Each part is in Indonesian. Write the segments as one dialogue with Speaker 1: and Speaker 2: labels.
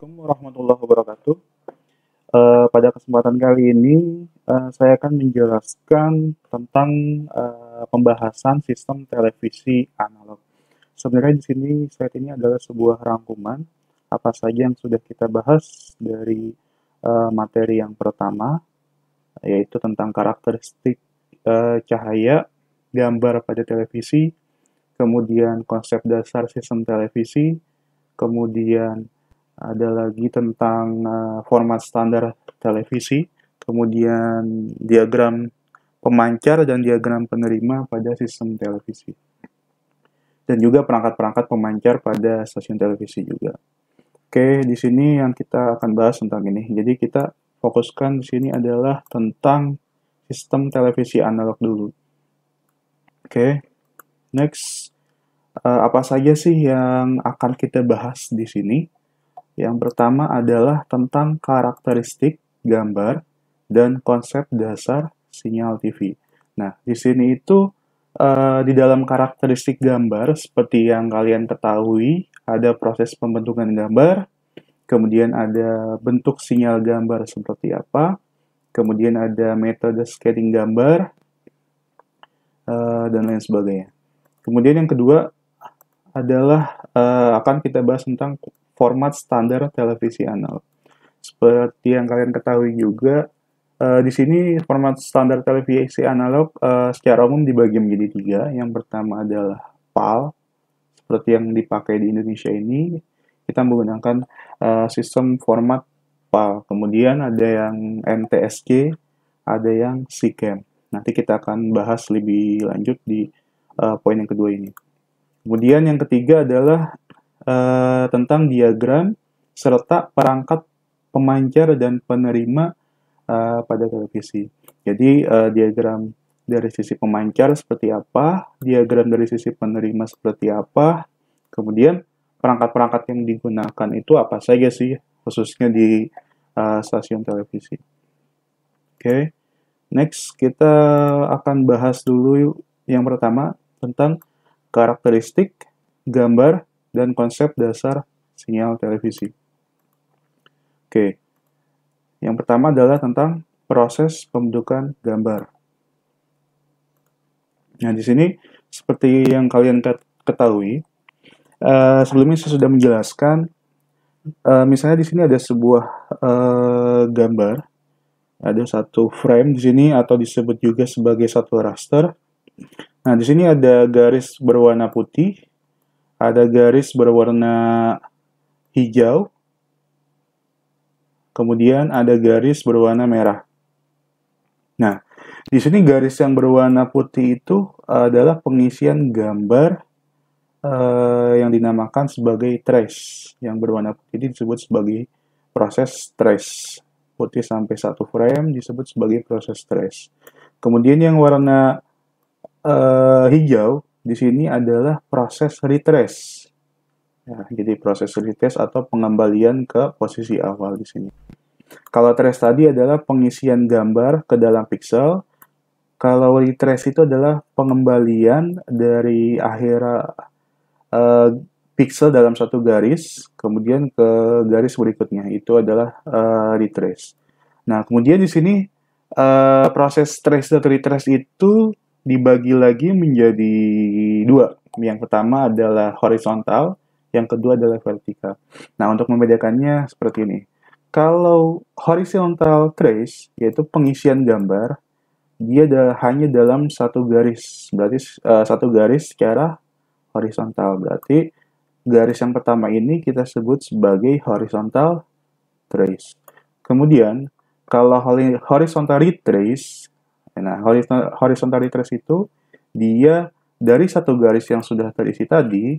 Speaker 1: Assalamualaikum warahmatullahi wabarakatuh. Uh, pada kesempatan kali ini uh, saya akan menjelaskan tentang uh, pembahasan sistem televisi analog. Sebenarnya di sini slide ini adalah sebuah rangkuman apa saja yang sudah kita bahas dari uh, materi yang pertama yaitu tentang karakteristik uh, cahaya, gambar pada televisi, kemudian konsep dasar sistem televisi, kemudian ada lagi tentang uh, format standar televisi, kemudian diagram pemancar dan diagram penerima pada sistem televisi. Dan juga perangkat-perangkat pemancar pada stasiun televisi juga. Oke, di sini yang kita akan bahas tentang ini. Jadi kita fokuskan di sini adalah tentang sistem televisi analog dulu. Oke, next. Eh, apa saja sih yang akan kita bahas di sini? Yang pertama adalah tentang karakteristik gambar dan konsep dasar sinyal TV. Nah, di sini itu uh, di dalam karakteristik gambar seperti yang kalian ketahui ada proses pembentukan gambar, kemudian ada bentuk sinyal gambar seperti apa, kemudian ada metode scaling gambar, uh, dan lain sebagainya. Kemudian yang kedua adalah uh, akan kita bahas tentang format standar televisi analog. Seperti yang kalian ketahui juga, uh, di sini format standar televisi analog uh, secara umum dibagi menjadi tiga. Yang pertama adalah PAL, seperti yang dipakai di Indonesia ini. Kita menggunakan uh, sistem format PAL. Kemudian ada yang NTSC, ada yang SICAM. Nanti kita akan bahas lebih lanjut di uh, poin yang kedua ini. Kemudian yang ketiga adalah Eh, tentang diagram serta perangkat pemancar dan penerima uh, pada televisi. Jadi uh, diagram dari sisi pemancar seperti apa, diagram dari sisi penerima seperti apa, kemudian perangkat-perangkat yang digunakan itu apa saja sih, khususnya di uh, stasiun televisi. Oke, okay. next kita akan bahas dulu yang pertama tentang karakteristik, gambar, dan konsep dasar sinyal televisi. Oke, yang pertama adalah tentang proses pembentukan gambar. Nah, di sini seperti yang kalian ketahui, uh, sebelumnya saya sudah menjelaskan, uh, misalnya di sini ada sebuah uh, gambar, ada satu frame di sini atau disebut juga sebagai satu raster. Nah, di sini ada garis berwarna putih ada garis berwarna hijau, kemudian ada garis berwarna merah. Nah, di sini garis yang berwarna putih itu adalah pengisian gambar uh, yang dinamakan sebagai trace. Yang berwarna putih disebut sebagai proses trace. Putih sampai satu frame disebut sebagai proses trace. Kemudian yang warna uh, hijau di sini adalah proses retrace. Ya, jadi proses retrace atau pengembalian ke posisi awal di sini. Kalau trace tadi adalah pengisian gambar ke dalam pixel. Kalau retrace itu adalah pengembalian dari akhir uh, pixel dalam satu garis, kemudian ke garis berikutnya. Itu adalah uh, retrace. Nah, kemudian di sini uh, proses trace dan retrace itu dibagi lagi menjadi dua. Yang pertama adalah horizontal, yang kedua adalah vertikal. Nah, untuk membedakannya seperti ini. Kalau horizontal trace, yaitu pengisian gambar, dia ada, hanya dalam satu garis, berarti uh, satu garis secara horizontal. Berarti garis yang pertama ini kita sebut sebagai horizontal trace. Kemudian, kalau horizontal retrace, Nah, horizontal retrace itu dia dari satu garis yang sudah terisi tadi,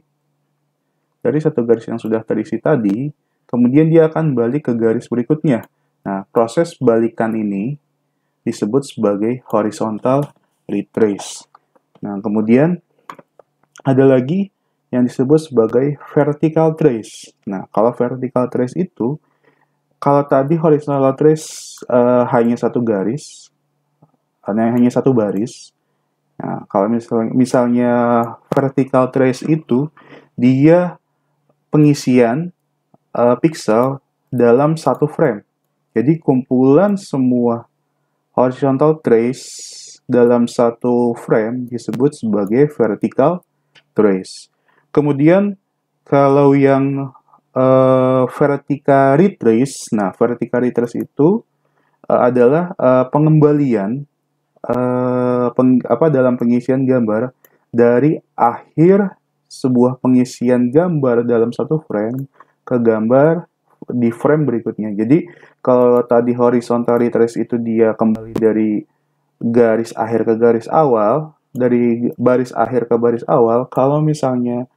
Speaker 1: dari satu garis yang sudah terisi tadi, kemudian dia akan balik ke garis berikutnya. Nah, proses balikan ini disebut sebagai horizontal retrace. Nah, kemudian ada lagi yang disebut sebagai vertical trace. Nah, kalau vertical trace itu, kalau tadi horizontal trace uh, eh, hanya satu garis, karena hanya satu baris. Nah, kalau misalnya, misalnya vertical trace itu dia pengisian uh, pixel dalam satu frame. Jadi kumpulan semua horizontal trace dalam satu frame disebut sebagai vertical trace. Kemudian kalau yang uh, eh, vertical retrace, nah vertical retrace itu uh, adalah uh, pengembalian Eh, peng, apa dalam pengisian gambar dari akhir sebuah pengisian gambar dalam satu frame ke gambar di frame berikutnya. Jadi kalau tadi horizontal retrace itu dia kembali dari garis akhir ke garis awal, dari baris akhir ke baris awal, kalau misalnya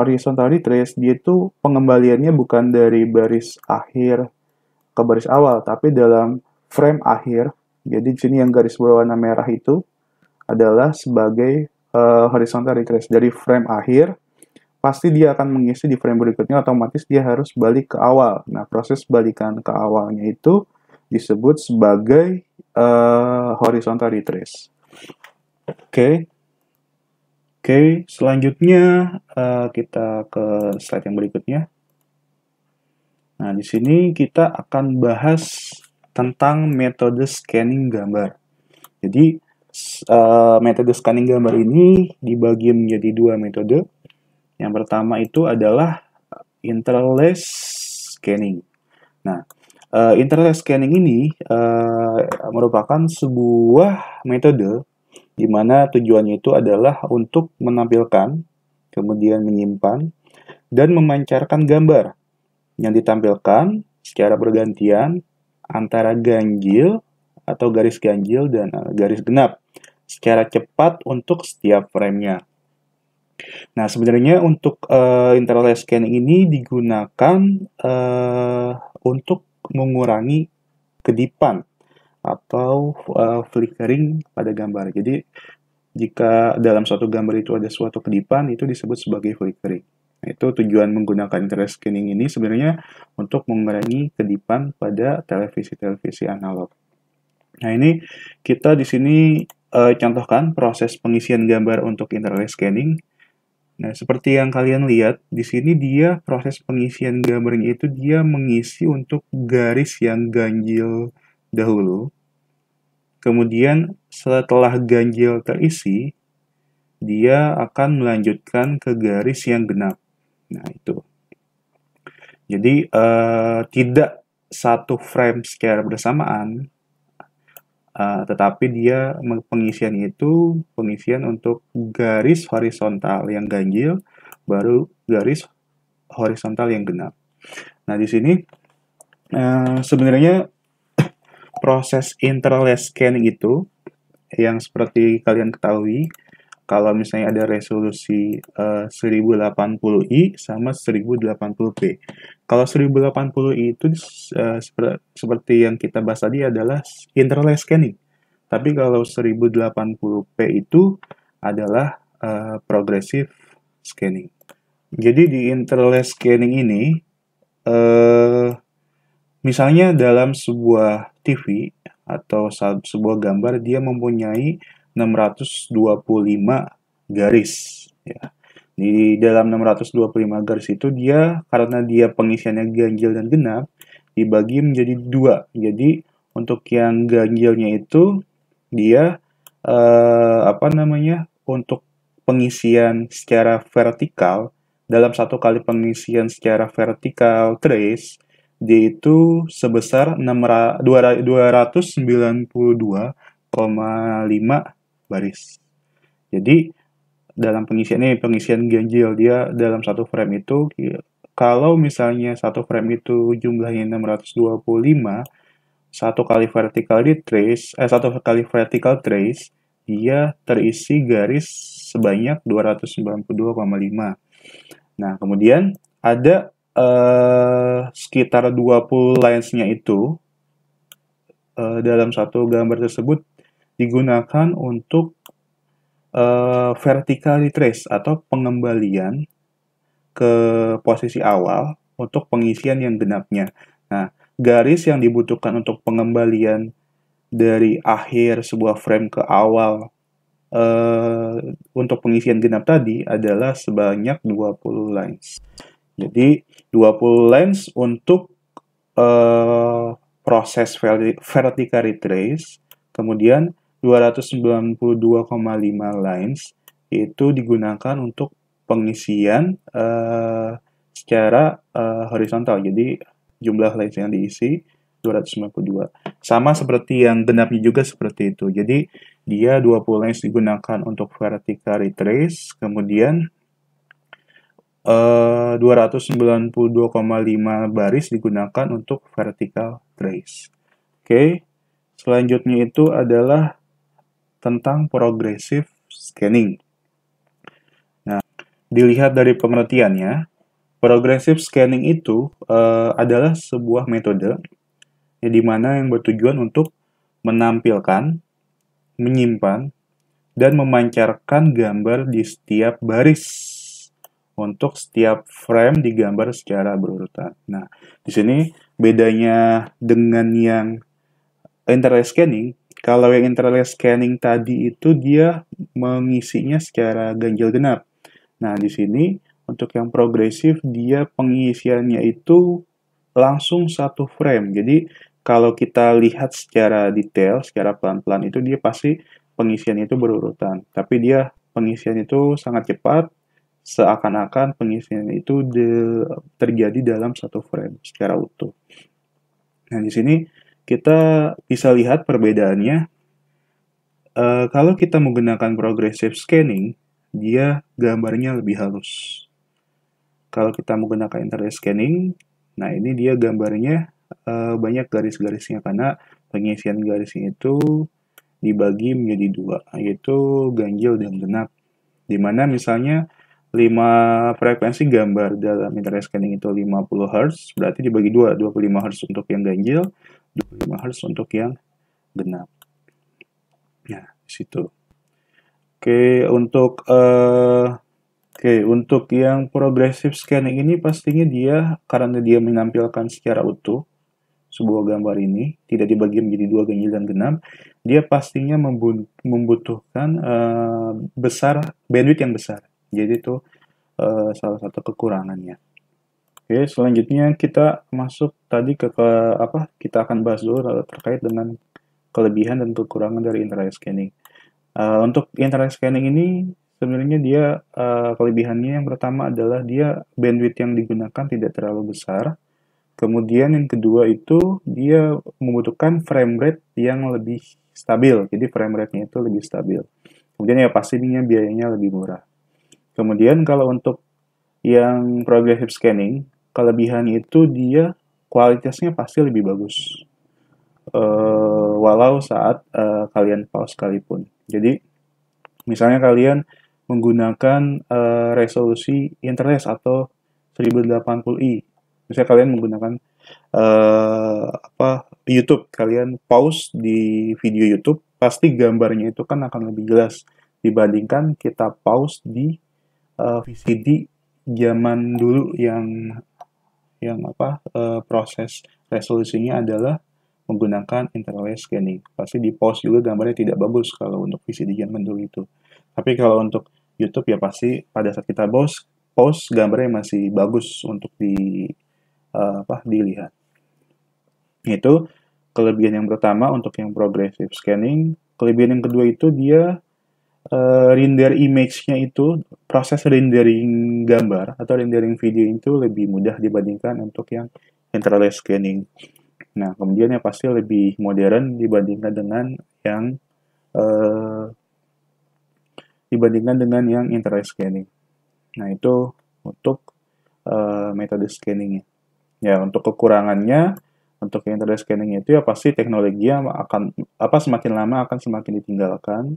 Speaker 1: horizontal retrace dia itu pengembaliannya bukan dari baris akhir ke baris awal, tapi dalam frame akhir jadi di sini yang garis berwarna merah itu adalah sebagai uh, horizontal retrace. Dari frame akhir, pasti dia akan mengisi di frame berikutnya, otomatis dia harus balik ke awal. Nah, proses balikan ke awalnya itu disebut sebagai uh, horizontal retrace. Oke. Okay. Oke, okay, selanjutnya uh, kita ke slide yang berikutnya. Nah, di sini kita akan bahas tentang metode scanning gambar. Jadi uh, metode scanning gambar ini dibagi menjadi dua metode. Yang pertama itu adalah eh, interlace scanning. Nah, uh, interlace scanning ini uh, merupakan sebuah metode di mana tujuannya itu adalah untuk menampilkan, kemudian menyimpan, dan memancarkan gambar yang ditampilkan secara bergantian antara ganjil atau garis ganjil dan eh, garis genap secara cepat untuk setiap framenya. Nah, sebenarnya untuk uh, interlace scanning ini digunakan uh, untuk mengurangi kedipan atau uh, flickering pada gambar. Jadi, jika dalam suatu gambar itu ada suatu kedipan, itu disebut sebagai flickering. Itu tujuan menggunakan interlacing scanning ini sebenarnya untuk mengurangi kedipan pada televisi-televisi analog. Nah, ini kita di sini e, contohkan proses pengisian gambar untuk interlacing. scanning. Nah, seperti yang kalian lihat, di sini dia proses pengisian gambarnya itu dia mengisi untuk garis yang ganjil dahulu. Kemudian setelah ganjil terisi, dia akan melanjutkan ke garis yang genap. Nah, itu. Jadi, uh, tidak satu frame secara bersamaan, uh, tetapi dia pengisian itu pengisian untuk garis horizontal yang ganjil, baru garis horizontal yang genap. Nah, di sini uh, sebenarnya proses interlace scanning itu yang seperti kalian ketahui, kalau misalnya ada resolusi eh, uh, 1080i sama 1080p. Kalau 1080i itu uh, seperti yang kita bahas tadi adalah interlace scanning. Tapi kalau 1080p itu adalah uh, progressive scanning. Jadi di interlace scanning ini uh, misalnya dalam sebuah TV atau sebuah gambar dia mempunyai 625 garis ya. Di dalam 625 garis itu dia karena dia pengisiannya ganjil dan genap dibagi menjadi dua. Jadi untuk yang ganjilnya itu dia eh, apa namanya untuk pengisian secara vertikal dalam satu kali pengisian secara vertikal trace dia itu sebesar 292,5 baris. Jadi dalam pengisian ini pengisian ganjil dia dalam satu frame itu kalau misalnya satu frame itu jumlahnya 625 satu kali vertical di trace eh satu kali vertical trace dia terisi garis sebanyak 292,5. Nah, kemudian ada eh, sekitar 20 lines-nya itu eh, dalam satu gambar tersebut digunakan untuk uh, vertical retrace atau pengembalian ke posisi awal untuk pengisian yang genapnya. Nah, garis yang dibutuhkan untuk pengembalian dari akhir sebuah frame ke awal uh, untuk pengisian genap tadi adalah sebanyak 20 lines. Jadi 20 lines untuk uh, proses vertical retrace, kemudian 292,5 lines itu digunakan untuk pengisian uh, secara uh, horizontal. Jadi jumlah lines yang diisi 292. Sama seperti yang genapnya juga seperti itu. Jadi dia 20 lines digunakan untuk vertical retrace, kemudian eh, uh, 292,5 baris digunakan untuk vertical trace. Oke. Okay. Selanjutnya itu adalah tentang progressive scanning. Nah, dilihat dari pengertiannya, progressive scanning itu uh, adalah sebuah metode ya, di mana yang bertujuan untuk menampilkan, menyimpan, dan memancarkan gambar di setiap baris untuk setiap frame digambar secara berurutan. Nah, di sini bedanya dengan yang interlace scanning kalau yang interlayer scanning tadi itu dia mengisinya secara ganjil genap. Nah, di sini untuk yang progresif dia pengisiannya itu langsung satu frame. Jadi kalau kita lihat secara detail, secara pelan-pelan itu dia pasti pengisian itu berurutan. Tapi dia pengisian itu sangat cepat, seakan-akan pengisian itu terjadi dalam satu frame secara utuh. Nah, di sini kita bisa lihat perbedaannya. Uh, kalau kita menggunakan progressive scanning, dia gambarnya lebih halus. Kalau kita menggunakan internet scanning, nah ini dia gambarnya uh, banyak garis-garisnya karena pengisian garisnya itu dibagi menjadi dua, yaitu ganjil dan genap. Dimana misalnya 5 frekuensi gambar dalam internet scanning itu 50 Hz, berarti dibagi 2, 25 Hz untuk yang ganjil, 25 Hz untuk yang genap ya di situ oke untuk uh, Oke, untuk yang progressive scanning ini pastinya dia, karena dia menampilkan secara utuh sebuah gambar ini, tidak dibagi menjadi dua ganjil dan genap, dia pastinya membutuhkan uh, besar bandwidth yang besar. Jadi itu uh, salah satu kekurangannya. Oke, selanjutnya kita masuk tadi ke, ke apa? Kita akan bahas dulu terkait dengan kelebihan dan kekurangan dari internet scanning. Uh, untuk internet scanning ini sebenarnya dia uh, kelebihannya yang pertama adalah dia bandwidth yang digunakan tidak terlalu besar. Kemudian yang kedua itu dia membutuhkan frame rate yang lebih stabil. Jadi frame rate-nya itu lebih stabil. Kemudian ya pastinya biayanya lebih murah. Kemudian kalau untuk yang progressive scanning kelebihan itu dia kualitasnya pasti lebih bagus uh, walau saat uh, kalian pause sekalipun jadi misalnya kalian menggunakan uh, resolusi internet atau 1080i misalnya kalian menggunakan uh, apa YouTube kalian pause di video YouTube pasti gambarnya itu kan akan lebih jelas dibandingkan kita pause di uh, VCD zaman dulu yang yang apa e, proses resolusinya adalah menggunakan interlace scanning. Pasti di post juga gambarnya tidak bagus kalau untuk VCD yang mendulu itu. Tapi kalau untuk YouTube ya pasti pada saat kita post, post gambarnya masih bagus untuk di uh, apa dilihat. Itu kelebihan yang pertama untuk yang progressive scanning. Kelebihan yang kedua itu dia uh, render image-nya itu proses rendering gambar atau rendering video itu lebih mudah dibandingkan untuk yang interlace scanning. Nah, kemudian yang pasti lebih modern dibandingkan dengan yang uh, dibandingkan dengan yang interlace scanning. Nah, itu untuk uh, metode scanningnya. Ya, untuk kekurangannya, untuk internet scanning itu ya pasti teknologi yang akan apa semakin lama akan semakin ditinggalkan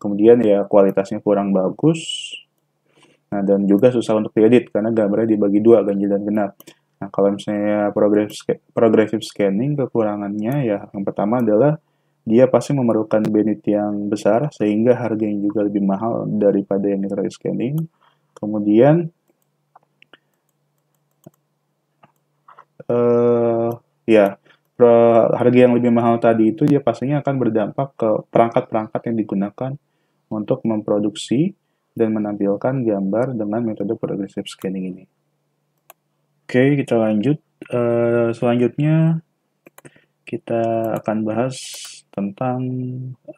Speaker 1: kemudian ya kualitasnya kurang bagus nah dan juga susah untuk diedit karena gambarnya dibagi dua ganjil dan genap nah kalau misalnya progressive scanning kekurangannya ya yang pertama adalah dia pasti memerlukan bandwidth yang besar sehingga harganya juga lebih mahal daripada yang neural scanning kemudian uh, ya harga yang lebih mahal tadi itu dia pastinya akan berdampak ke perangkat-perangkat yang digunakan untuk memproduksi dan menampilkan gambar dengan metode progressive scanning ini. Oke, kita lanjut. Uh, selanjutnya kita akan bahas tentang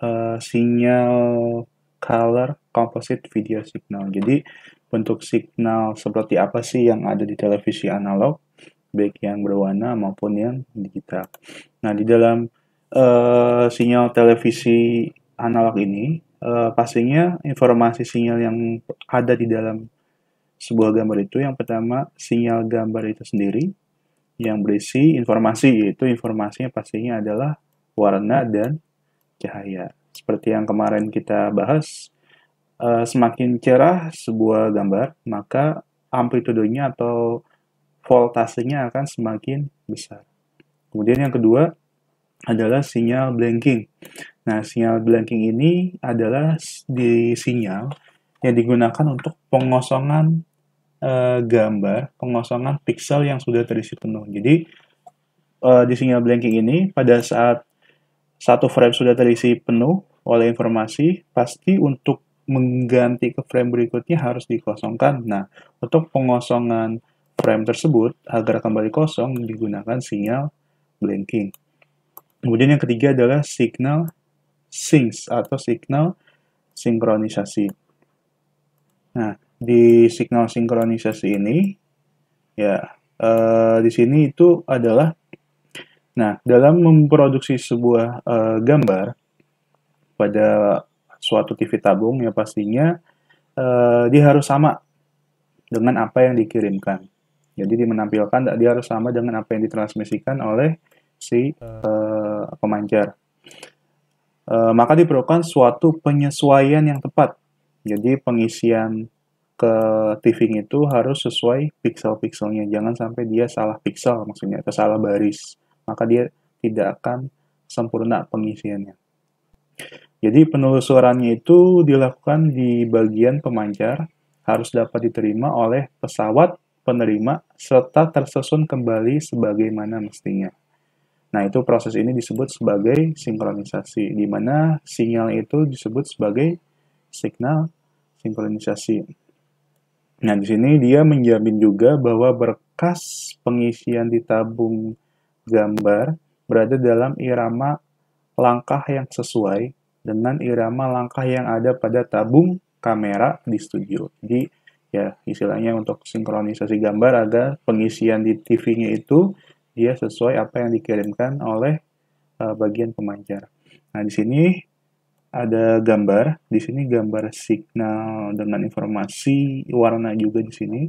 Speaker 1: uh, sinyal color composite video signal. Jadi bentuk signal seperti apa sih yang ada di televisi analog, baik yang berwarna maupun yang digital. Nah, di dalam uh, sinyal televisi analog ini uh, pastinya informasi sinyal yang ada di dalam sebuah gambar itu yang pertama sinyal gambar itu sendiri yang berisi informasi yaitu informasinya pastinya adalah warna dan cahaya seperti yang kemarin kita bahas eh, semakin cerah sebuah gambar maka amplitudonya atau voltasenya akan semakin besar kemudian yang kedua adalah sinyal blanking Nah, sinyal blanking ini adalah di sinyal yang digunakan untuk pengosongan e, gambar, pengosongan pixel yang sudah terisi penuh. Jadi, e, di sinyal blanking ini, pada saat satu frame sudah terisi penuh oleh informasi, pasti untuk mengganti ke frame berikutnya harus dikosongkan. Nah, untuk pengosongan frame tersebut, agar kembali kosong, digunakan sinyal blanking. Kemudian yang ketiga adalah signal sync atau signal sinkronisasi. Nah, di signal sinkronisasi ini, ya, eh, di sini itu adalah, nah, dalam memproduksi sebuah eh, gambar pada suatu TV tabung, ya pastinya eh, dia harus sama dengan apa yang dikirimkan. Jadi menampilkan, dia harus sama dengan apa yang ditransmisikan oleh si eh, eh pemancar e, maka diperlukan suatu penyesuaian yang tepat. Jadi pengisian ke TV itu harus sesuai pixel-pixelnya. Jangan sampai dia salah pixel maksudnya atau salah baris. Maka dia tidak akan sempurna pengisiannya. Jadi penelusurannya itu dilakukan di bagian pemancar harus dapat diterima oleh pesawat penerima serta tersusun kembali sebagaimana mestinya. Nah, itu proses ini disebut sebagai sinkronisasi, di mana sinyal itu disebut sebagai signal sinkronisasi. Nah, di sini dia menjamin juga bahwa berkas pengisian di tabung gambar berada dalam irama langkah yang sesuai dengan irama langkah yang ada pada tabung kamera di studio. Jadi, ya istilahnya untuk sinkronisasi gambar agar pengisian di TV-nya itu dia sesuai apa yang dikirimkan oleh uh, bagian pemancar. Nah, di sini ada gambar, di sini gambar signal dengan informasi warna juga di sini.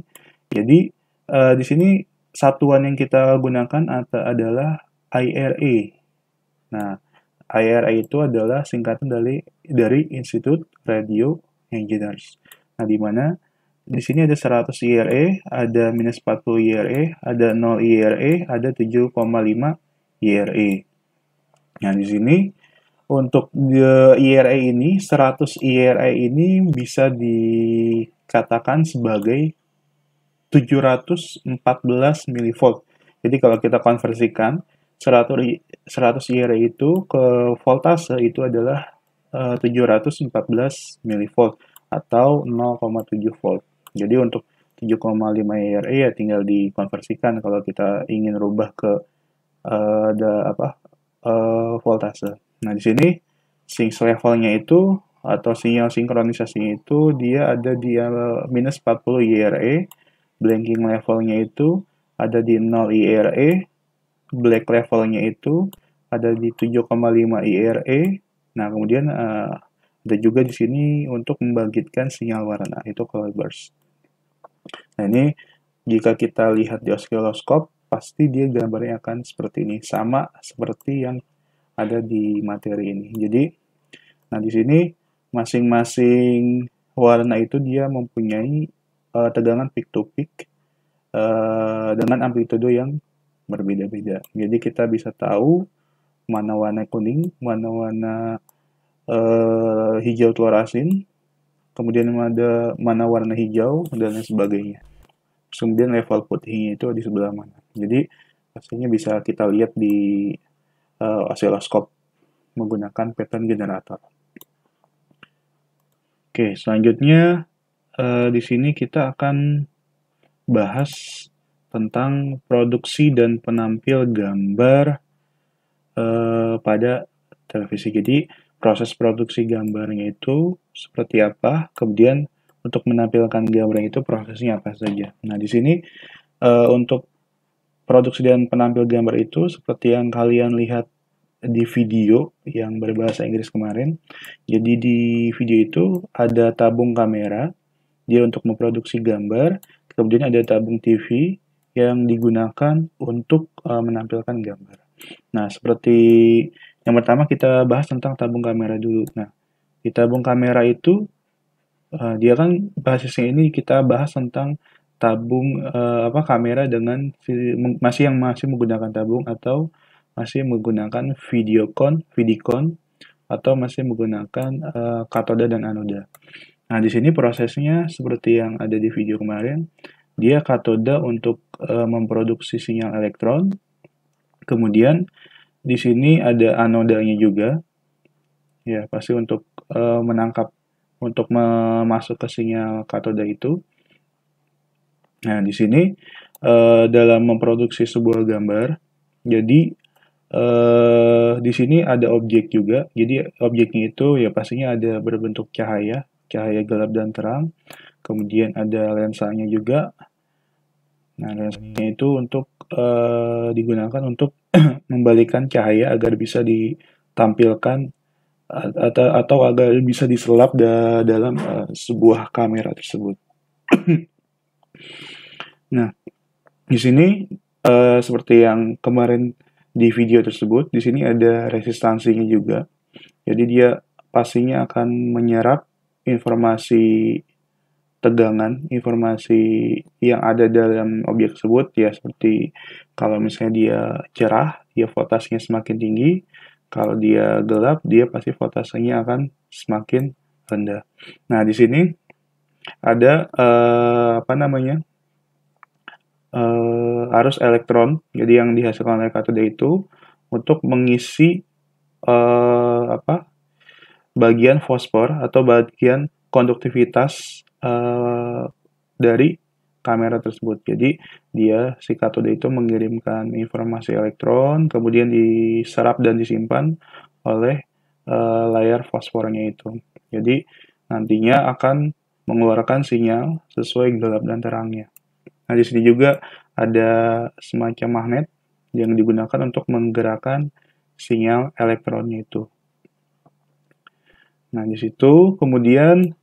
Speaker 1: Jadi uh, di sini satuan yang kita gunakan adalah IRA. Nah, IRA itu adalah singkatan dari dari Institute Radio Engineers. Nah, di mana di sini ada 100 IRE, ada minus 40 IRE, ada 0 IRE, ada 7,5 IRE. Nah, di sini untuk IRE e ini, 100 IRE ini bisa dikatakan sebagai 714 volt. Jadi kalau kita konversikan, 100, IRE itu ke voltase itu adalah 714 eh, mV atau 0,7 volt. Jadi untuk 7,5 IRA ya tinggal dikonversikan kalau kita ingin rubah ke uh, eh, the, apa uh, voltase. Nah, di sini sync levelnya itu atau sinyal sinkronisasi itu dia ada di minus minus 40 IRA, blanking levelnya itu ada di 0 IRA, black levelnya itu ada di 7,5 IRA. Nah, kemudian uh, ada juga di sini untuk membangkitkan sinyal warna, itu color burst. Nah ini jika kita lihat di oskiloskop, pasti dia gambarnya akan seperti ini, sama seperti yang ada di materi ini. Jadi, nah di sini masing-masing warna itu dia mempunyai uh, tegangan peak to peak uh, dengan amplitudo yang berbeda-beda. Jadi kita bisa tahu mana warna kuning, mana warna uh, hijau telur asin, kemudian ada mana warna hijau dan lain sebagainya. kemudian level putihnya itu di sebelah mana. Jadi hasilnya bisa kita lihat di uh, oscilloscope menggunakan pattern generator. Oke, selanjutnya uh, di sini kita akan bahas tentang produksi dan penampil gambar uh, pada televisi. Jadi proses produksi gambarnya itu seperti apa, kemudian untuk menampilkan gambar itu prosesnya apa saja. Nah, di sini e, untuk produksi dan penampil gambar itu seperti yang kalian lihat di video yang berbahasa Inggris kemarin. Jadi di video itu ada tabung kamera, dia untuk memproduksi gambar, kemudian ada tabung TV yang digunakan untuk e, menampilkan gambar. Nah, seperti yang pertama kita bahas tentang tabung kamera dulu. Nah, di tabung kamera itu uh, dia kan basisnya ini kita bahas tentang tabung uh, apa kamera dengan masih yang masih menggunakan tabung atau masih menggunakan videocon, vidicon atau masih menggunakan uh, katoda dan anoda. Nah, di sini prosesnya seperti yang ada di video kemarin, dia katoda untuk uh, memproduksi sinyal elektron. Kemudian di sini ada anodanya juga. Ya, pasti untuk uh, menangkap untuk memasuk ke sinyal katoda itu. Nah, di sini uh, dalam memproduksi sebuah gambar, jadi uh, di sini ada objek juga. Jadi objeknya itu ya pastinya ada berbentuk cahaya, cahaya gelap dan terang. Kemudian ada lensanya juga. Nah, lensanya itu untuk uh, digunakan untuk membalikan cahaya agar bisa ditampilkan atau atau agar bisa diselap da dalam uh, sebuah kamera tersebut. nah, di sini uh, seperti yang kemarin di video tersebut, di sini ada resistansinya juga. Jadi dia pastinya akan menyerap informasi tegangan informasi yang ada dalam objek tersebut ya seperti kalau misalnya dia cerah dia ya voltasenya semakin tinggi kalau dia gelap dia pasti voltasenya akan semakin rendah nah di sini ada uh, apa namanya uh, arus elektron jadi yang dihasilkan oleh katoda itu untuk mengisi uh, apa bagian fosfor atau bagian konduktivitas Eh, dari kamera tersebut. Jadi dia si katode itu mengirimkan informasi elektron, kemudian diserap dan disimpan oleh uh, layar fosfornya itu. Jadi nantinya akan mengeluarkan sinyal sesuai gelap dan terangnya. Nah di sini juga ada semacam magnet yang digunakan untuk menggerakkan sinyal elektronnya itu. Nah di situ kemudian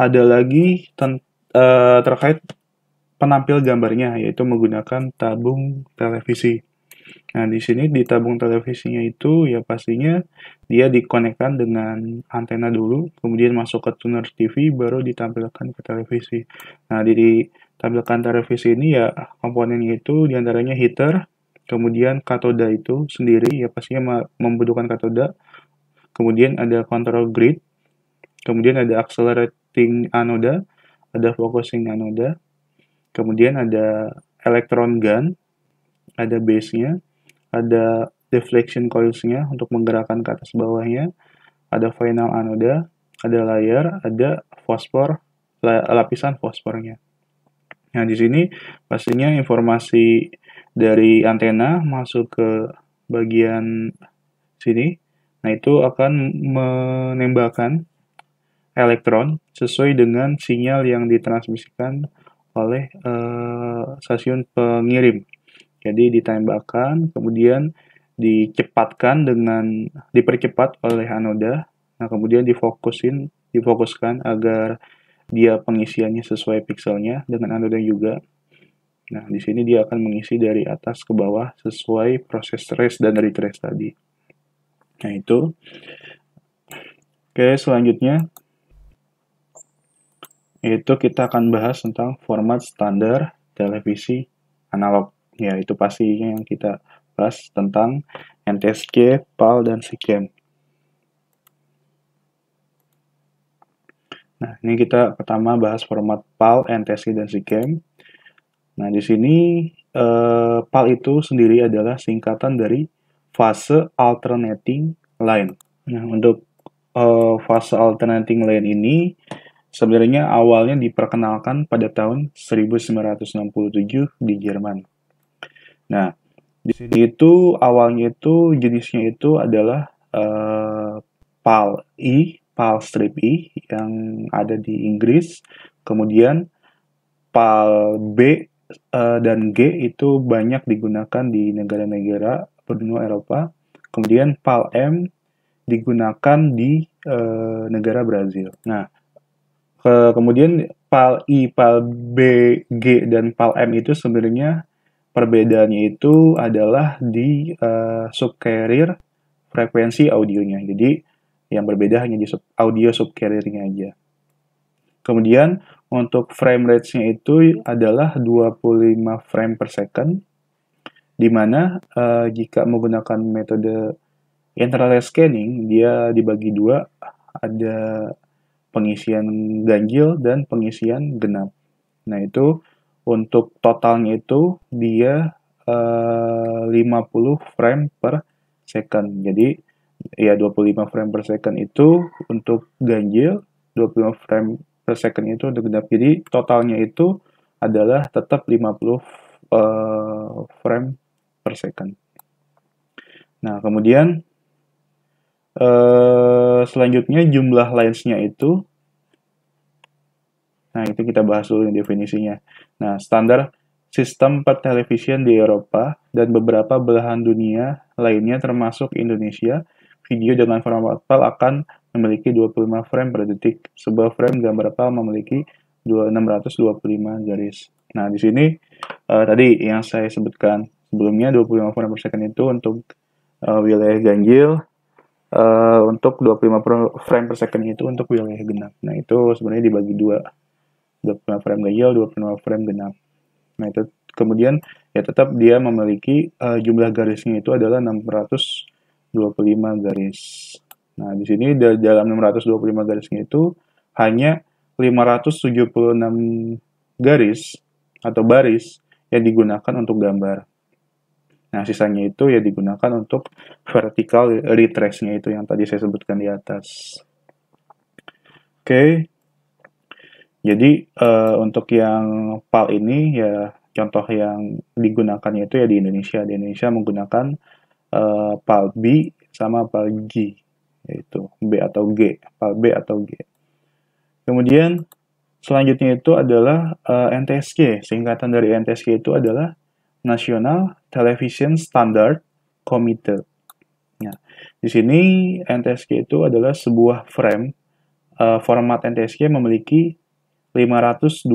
Speaker 1: ada lagi ten, uh, terkait penampil gambarnya yaitu menggunakan tabung televisi. Nah, di sini di tabung televisinya itu ya pastinya dia dikonekkan dengan antena dulu, kemudian masuk ke tuner TV baru ditampilkan ke televisi. Nah, di tampilkan televisi ini ya komponennya itu diantaranya heater, kemudian katoda itu sendiri ya pastinya membutuhkan katoda, kemudian ada control grid, kemudian ada accelerate shifting anoda, ada focusing anoda, kemudian ada electron gun, ada base-nya, ada deflection coils-nya untuk menggerakkan ke atas bawahnya, ada final anoda, ada layer, ada fosfor, lapisan fosfornya. Nah, di sini pastinya informasi dari antena masuk ke bagian sini. Nah, itu akan menembakkan elektron sesuai dengan sinyal yang ditransmisikan oleh uh, stasiun pengirim. Jadi ditembakkan, kemudian dicepatkan dengan dipercepat oleh anoda. Nah, kemudian difokusin, difokuskan agar dia pengisiannya sesuai pikselnya dengan anoda juga. Nah, di sini dia akan mengisi dari atas ke bawah sesuai proses trace dan retrace tadi. Nah, itu. Oke, selanjutnya yaitu kita akan bahas tentang format standar televisi analog. Ya, itu pastinya yang kita bahas tentang NTSC, PAL, dan SICAM. Nah, ini kita pertama bahas format PAL, NTSC, dan SICAM. Nah, di sini eh, PAL itu sendiri adalah singkatan dari fase alternating line. Nah, untuk eh, fase alternating line ini, Sebenarnya awalnya diperkenalkan pada tahun 1967 di Jerman. Nah, di sini itu awalnya itu jenisnya itu adalah uh, PAL I, PAL strip I yang ada di Inggris. Kemudian PAL B uh, dan G itu banyak digunakan di negara-negara benua Eropa. Kemudian PAL M digunakan di uh, negara Brazil. Nah, ke, eh, kemudian PAL I, PAL B, G, dan PAL M itu sebenarnya perbedaannya itu adalah di uh, subcarrier frekuensi audionya. Jadi yang berbeda hanya di sub, audio subcarriernya aja. Kemudian untuk frame rate-nya itu adalah 25 frame per second, di mana uh, jika menggunakan metode interlace scanning, dia dibagi dua, ada pengisian ganjil dan pengisian genap. Nah, itu untuk totalnya itu dia eh, 50 frame per second. Jadi ya 25 frame per second itu untuk ganjil, 25 frame per second itu untuk genap. Jadi totalnya itu adalah tetap 50 eh, frame per second. Nah, kemudian Eh, selanjutnya jumlah lensnya itu Nah, itu kita bahas dulu yang definisinya. Nah, standar sistem per television di Eropa dan beberapa belahan dunia lainnya termasuk Indonesia, video dengan format PAL akan memiliki 25 frame per detik. Sebuah frame gambar PAL memiliki 625 garis. Nah, di sini uh, tadi yang saya sebutkan sebelumnya 25 frame per second itu untuk uh, wilayah ganjil, uh, untuk 25 frame per second itu untuk wilayah genap. Nah, itu sebenarnya dibagi dua. 25 frame ganjil, 25 frame genap. Nah, itu kemudian ya tetap dia memiliki uh, jumlah garisnya itu adalah 625 garis. Nah, di sini dalam 625 garisnya itu hanya 576 garis atau baris yang digunakan untuk gambar. Nah, sisanya itu ya digunakan untuk vertical retrace-nya itu yang tadi saya sebutkan di atas. Oke. Okay. Jadi, uh, untuk yang PAL ini ya contoh yang digunakannya itu ya di Indonesia. Di Indonesia menggunakan uh, eh, PAL B sama PAL G, yaitu B atau G, PAL B atau G. Kemudian, selanjutnya itu adalah uh, eh, NTSG. Singkatan dari NTSG itu adalah National Television Standard Committee. Nah, di sini NTSC itu adalah sebuah frame uh, format NTSC memiliki 525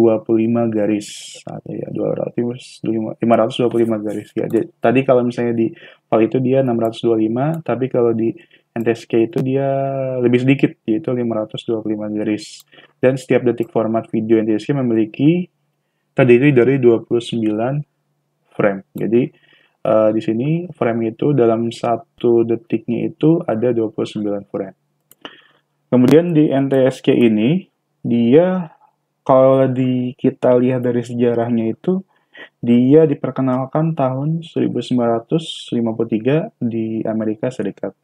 Speaker 1: garis atau ya 525 garis ya. Jadi, tadi kalau misalnya di PAL itu dia 625, tapi kalau di NTSC itu dia lebih sedikit yaitu 525 garis. Dan setiap detik format video NTSC memiliki terdiri dari 29 frame. Jadi uh, di sini frame itu dalam satu detiknya itu ada 29 frame. Kemudian di NTSK ini dia kalau di kita lihat dari sejarahnya itu dia diperkenalkan tahun 1953 di Amerika Serikat.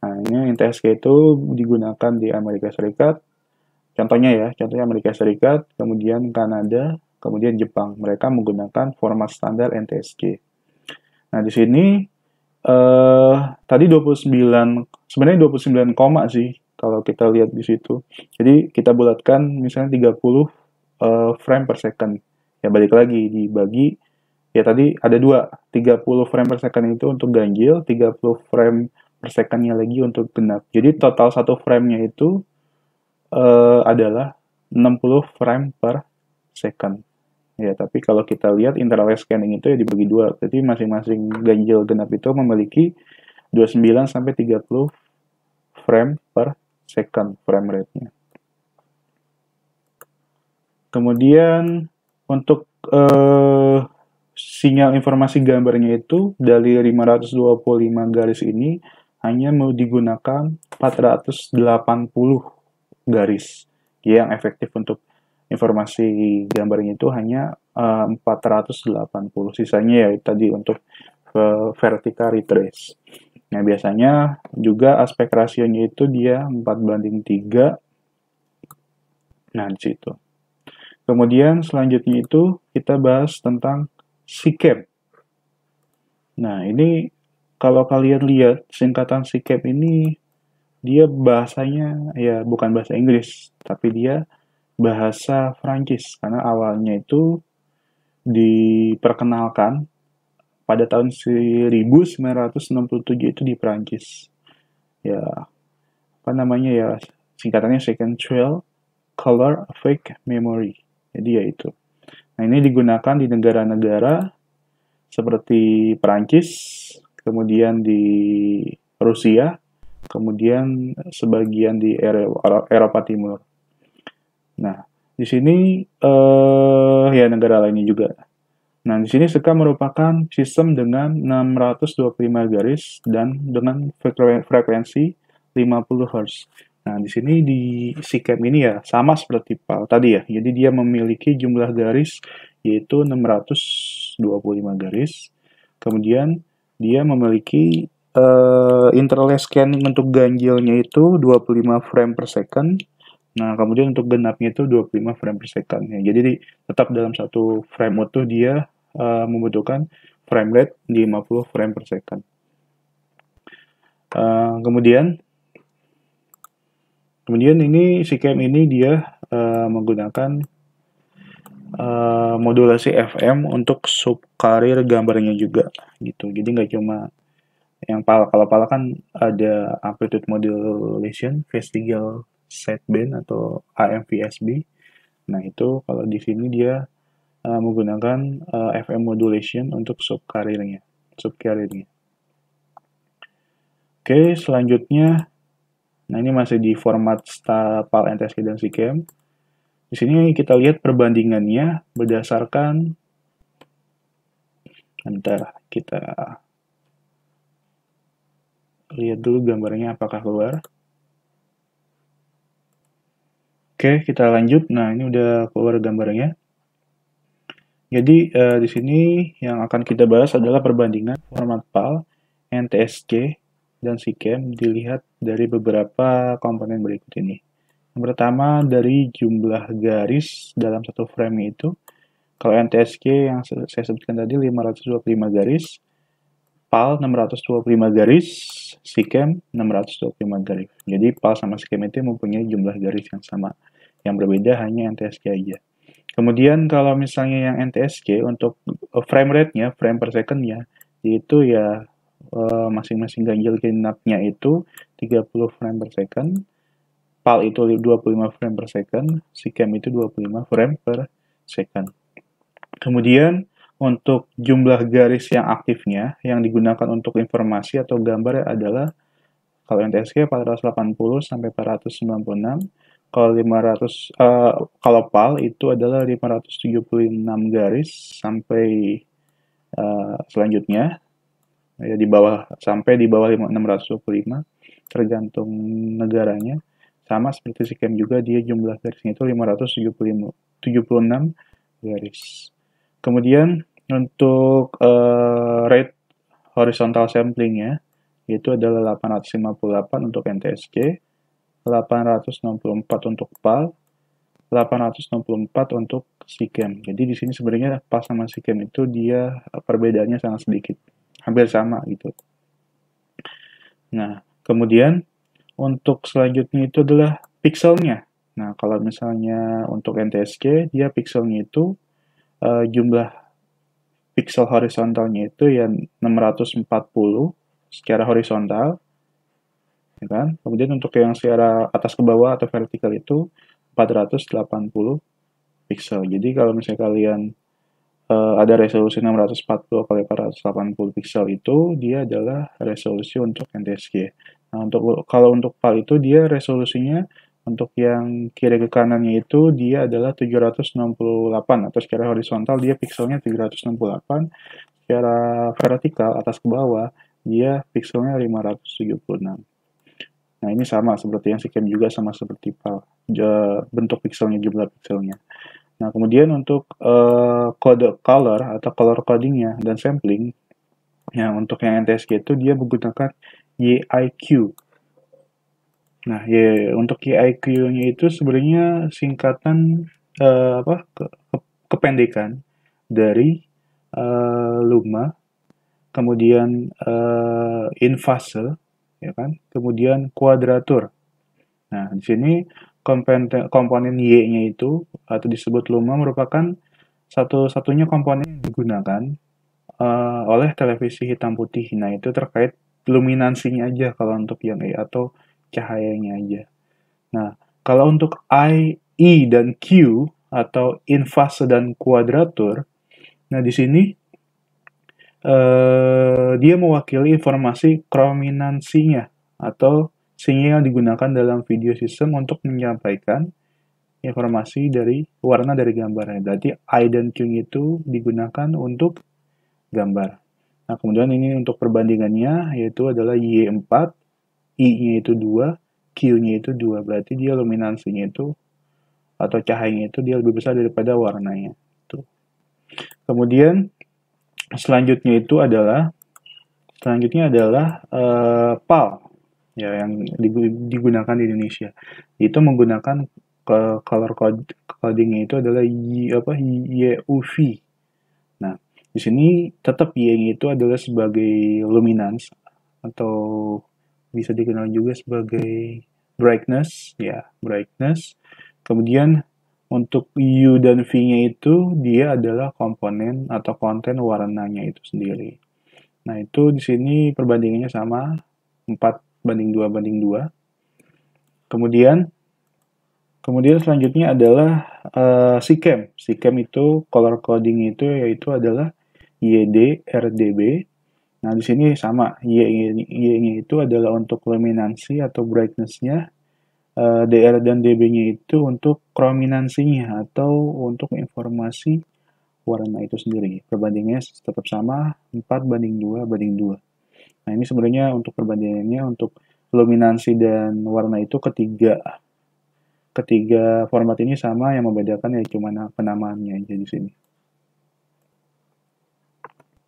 Speaker 1: Nah, ini NTSK itu digunakan di Amerika Serikat. Contohnya ya, contohnya Amerika Serikat, kemudian Kanada, kemudian Jepang. Mereka menggunakan format standar NTSK. Nah, di sini eh tadi 29 sebenarnya 29 koma sih kalau kita lihat di situ. Jadi kita bulatkan misalnya 30 eh, frame per second. Ya balik lagi dibagi ya tadi ada dua 30 frame per second itu untuk ganjil, 30 frame per secondnya lagi untuk genap. Jadi total satu frame nya itu eh, adalah 60 frame per second. Ya, tapi kalau kita lihat interlayer scanning itu ya dibagi dua. jadi masing-masing ganjil genap itu memiliki 29 sampai 30 frame per second frame rate-nya. Kemudian untuk eh, sinyal informasi gambarnya itu dari 525 garis ini hanya mau digunakan 480 garis yang efektif untuk informasi gambarnya itu hanya eh, uh, 480 sisanya ya tadi untuk uh, vertical retrace nah biasanya juga aspek rasionya itu dia 4 banding 3 nah di situ kemudian selanjutnya itu kita bahas tentang SICAP nah ini kalau kalian lihat singkatan SICAP ini dia bahasanya ya bukan bahasa Inggris tapi dia bahasa Prancis karena awalnya itu diperkenalkan pada tahun 1967 itu di Prancis. Ya, apa namanya ya, singkatannya second Trail color fake memory. Jadi ya itu. Nah, ini digunakan di negara-negara seperti Prancis, kemudian di Rusia, kemudian sebagian di Eropa Timur. Nah, di sini eh, ya negara lainnya juga. Nah, di sini SECA merupakan sistem dengan 625 garis dan dengan frekuensi 50 Hz. Nah, di sini di SICAM ini ya sama seperti PAL tadi ya. Jadi dia memiliki jumlah garis yaitu 625 garis. Kemudian dia memiliki uh, interlace scanning untuk ganjilnya itu 25 frame per second Nah, kemudian untuk genapnya itu 25 frame per second. Ya. Jadi, tetap dalam satu frame utuh dia uh, membutuhkan frame rate di 50 frame per second. Uh, kemudian, kemudian ini si cam ini dia uh, menggunakan uh, modulasi FM untuk subkarir gambarnya juga gitu. Jadi nggak cuma yang pala kalau pala kan ada amplitude modulation, vestigial sideband atau AMVSB. Nah itu kalau di sini dia uh, menggunakan uh, eh, FM modulation untuk subcarriernya, subcarriernya. Oke selanjutnya, nah ini masih di format staf PAL, NTSC dan SICAM. Di sini kita lihat perbandingannya berdasarkan antara kita lihat dulu gambarnya apakah keluar. Oke, kita lanjut. Nah, ini udah keluar gambarnya. Jadi, uh, di sini yang akan kita bahas adalah perbandingan format PAL, NTSC, dan SICAM dilihat dari beberapa komponen berikut ini. Yang pertama, dari jumlah garis dalam satu frame itu. Kalau NTSC yang saya sebutkan tadi 525 garis, PAL 625 garis, SICAM 625 garis. Jadi PAL sama SICAM itu mempunyai jumlah garis yang sama. Yang berbeda hanya NTSC aja. Kemudian kalau misalnya yang NTSC untuk eh, frame rate-nya, frame per second-nya, itu ya eh, masing-masing ganjil genapnya itu 30 frame per second, PAL itu 25 frame per second, SICAM itu 25 frame per second. Kemudian untuk jumlah garis yang aktifnya yang digunakan untuk informasi atau gambar adalah kalau NTSC 480 sampai 496, kalau 500 uh, eh, kalau PAL itu adalah 576 garis sampai uh, selanjutnya ya di bawah sampai di bawah 625 tergantung negaranya sama seperti scam juga dia jumlah garisnya itu 575 76 garis kemudian untuk uh, rate horizontal samplingnya itu adalah 858 untuk NTSC 864 untuk PAL, 864 untuk SIGEM. Jadi di sini sebenarnya PAL sama SIGEM itu dia eh, perbedaannya sangat sedikit, hampir sama gitu. Nah, kemudian untuk selanjutnya itu adalah pixelnya. Nah, kalau misalnya untuk NTSC, dia pixelnya itu uh, jumlah pixel horizontalnya itu yang 640 secara horizontal, ya kan? Kemudian untuk yang secara atas ke bawah atau vertikal itu 480 pixel. Jadi kalau misalnya kalian uh, ada resolusi 640 kali 480 pixel itu dia adalah resolusi untuk NTSC. Nah, untuk kalau untuk PAL itu dia resolusinya untuk yang kiri ke kanannya itu dia adalah 768 atau secara horizontal dia pixelnya 768 secara vertikal atas ke bawah dia pixelnya 576 Nah, ini sama seperti yang scan juga sama seperti PAL, bentuk pixelnya jumlah pixelnya Nah, kemudian untuk uh, eh, kode color atau color codingnya dan sampling, ya untuk yang NTSC itu dia menggunakan YIQ. Nah, y, untuk YIQ-nya itu sebenarnya singkatan uh, apa ke, ke, kependekan dari uh, luma, kemudian uh, infase, ya kan? Kemudian kuadratur. Nah, di sini komponen, Y-nya itu atau disebut luma merupakan satu-satunya komponen yang digunakan uh, oleh televisi hitam putih. Nah, itu terkait luminansinya aja kalau untuk yang E atau cahayanya aja. Nah, kalau untuk I, E, dan Q atau invase dan kuadratur, nah di sini eh, dia mewakili informasi krominansinya atau sinyal yang digunakan dalam video sistem untuk menyampaikan informasi dari warna dari gambarnya. Berarti ident tune itu digunakan untuk gambar. Nah, kemudian ini untuk perbandingannya yaitu adalah Y4, I-nya itu 2, Q-nya itu 2. Berarti dia luminansinya itu atau cahayanya itu dia lebih besar daripada warnanya. Tuh. Kemudian selanjutnya itu adalah selanjutnya adalah uh, PAL ya yang digunakan di Indonesia itu menggunakan ke color code codingnya itu adalah y, apa YUV nah di sini tetap Y itu adalah sebagai luminance atau bisa dikenal juga sebagai brightness ya brightness kemudian untuk U dan V-nya itu dia adalah komponen atau konten warnanya itu sendiri. Nah, itu di sini perbandingannya sama 4 banding 2 banding 2. Kemudian kemudian selanjutnya adalah uh, eh, SICAM. SICAM itu color coding itu yaitu adalah YD RDB. Nah, di sini sama Y-nya itu adalah untuk luminansi atau brightness-nya Eh, DR dan DB-nya itu untuk krominansinya atau untuk informasi warna itu sendiri. Perbandingannya tetap sama, 4 banding 2 banding 2. Nah, ini sebenarnya untuk perbandingannya untuk luminansi dan warna itu ketiga. Ketiga format ini sama, yang membedakan ya cuma penamaannya aja di sini.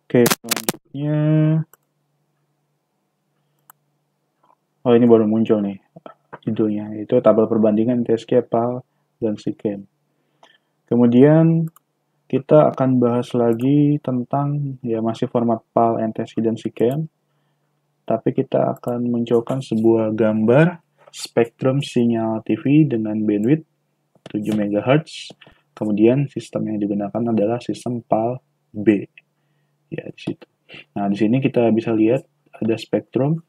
Speaker 1: Oke, selanjutnya. Oh, ini baru muncul nih judulnya, itu tabel perbandingan TSK, PAL, dan SIGEM. Kemudian kita akan bahas lagi tentang ya masih format PAL, NTSC, dan SIGEM, tapi kita akan mencoba sebuah gambar spektrum sinyal TV dengan bandwidth 7 MHz. Kemudian sistem yang digunakan adalah sistem PAL B. Ya, di situ. Nah, di sini kita bisa lihat ada spektrum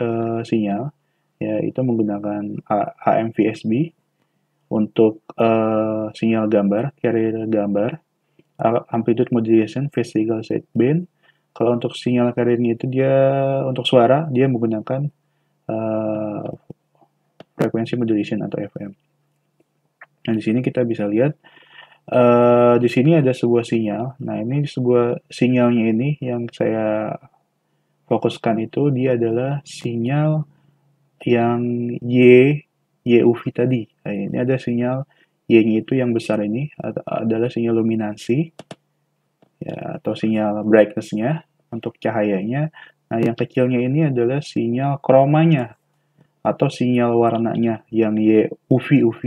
Speaker 1: uh, sinyal ya itu menggunakan AMVSB untuk uh, sinyal gambar, carrier gambar, amplitude modulation, phase legal sideband. Kalau untuk sinyal carriernya itu dia untuk suara dia menggunakan uh, frekuensi modulation atau FM. Nah di sini kita bisa lihat uh, di sini ada sebuah sinyal. Nah ini sebuah sinyalnya ini yang saya fokuskan itu dia adalah sinyal yang Y YUV tadi. Nah, ini ada sinyal Y-nya itu yang besar ini adalah sinyal luminansi ya, atau sinyal brightness-nya untuk cahayanya. Nah, yang kecilnya ini adalah sinyal kromanya atau sinyal warnanya yang Y UV UV.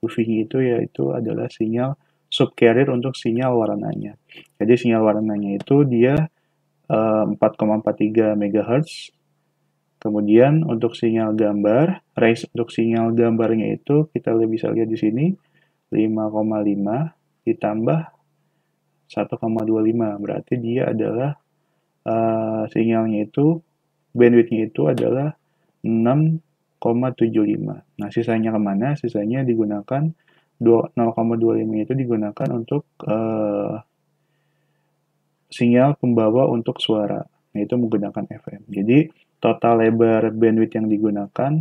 Speaker 1: UV-nya itu yaitu adalah sinyal subcarrier untuk sinyal warnanya. Jadi sinyal warnanya itu dia 4,43 eh, MHz Kemudian untuk sinyal gambar, range untuk sinyal gambarnya itu kita bisa lihat di sini 5,5 ditambah 1,25 berarti dia adalah uh, sinyalnya itu bandwidthnya itu adalah 6,75. Nah sisanya kemana? Sisanya digunakan 0,25 itu digunakan untuk uh, sinyal pembawa untuk suara yaitu nah, menggunakan FM. Jadi total lebar bandwidth yang digunakan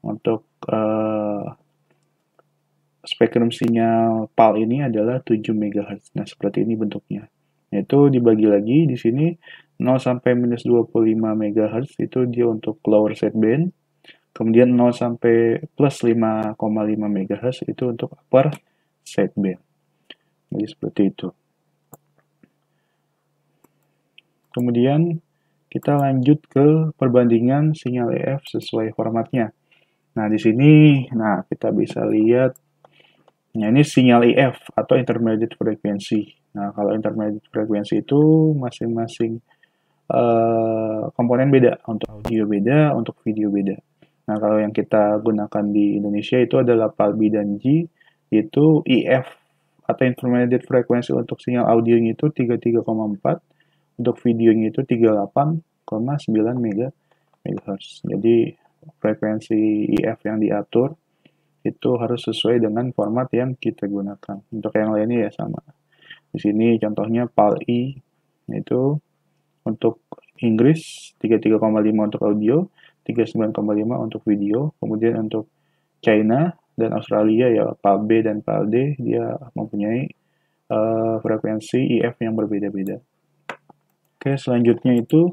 Speaker 1: untuk uh, spektrum sinyal PAL ini adalah 7 MHz. Nah, seperti ini bentuknya. Itu dibagi lagi di sini 0 sampai minus 25 MHz itu dia untuk lower set band. Kemudian 0 sampai plus 5,5 MHz itu untuk upper set band. Jadi seperti itu. Kemudian kita lanjut ke perbandingan sinyal EF sesuai formatnya. Nah, di sini, nah kita bisa lihat, nah ini sinyal EF atau intermediate frequency. Nah, kalau intermediate frequency itu masing-masing uh, komponen beda, untuk audio beda, untuk video beda. Nah, kalau yang kita gunakan di Indonesia itu adalah PALBI dan G, itu EF atau intermediate frequency untuk sinyal audionya itu 33,4, untuk videonya itu 38,9 megahertz. jadi frekuensi IF yang diatur itu harus sesuai dengan format yang kita gunakan untuk yang lainnya ya sama di sini contohnya PAL I itu untuk Inggris 33,5 untuk audio 39,5 untuk video kemudian untuk China dan Australia ya PAL B dan PAL D dia mempunyai uh, frekuensi IF yang berbeda-beda Oke, selanjutnya itu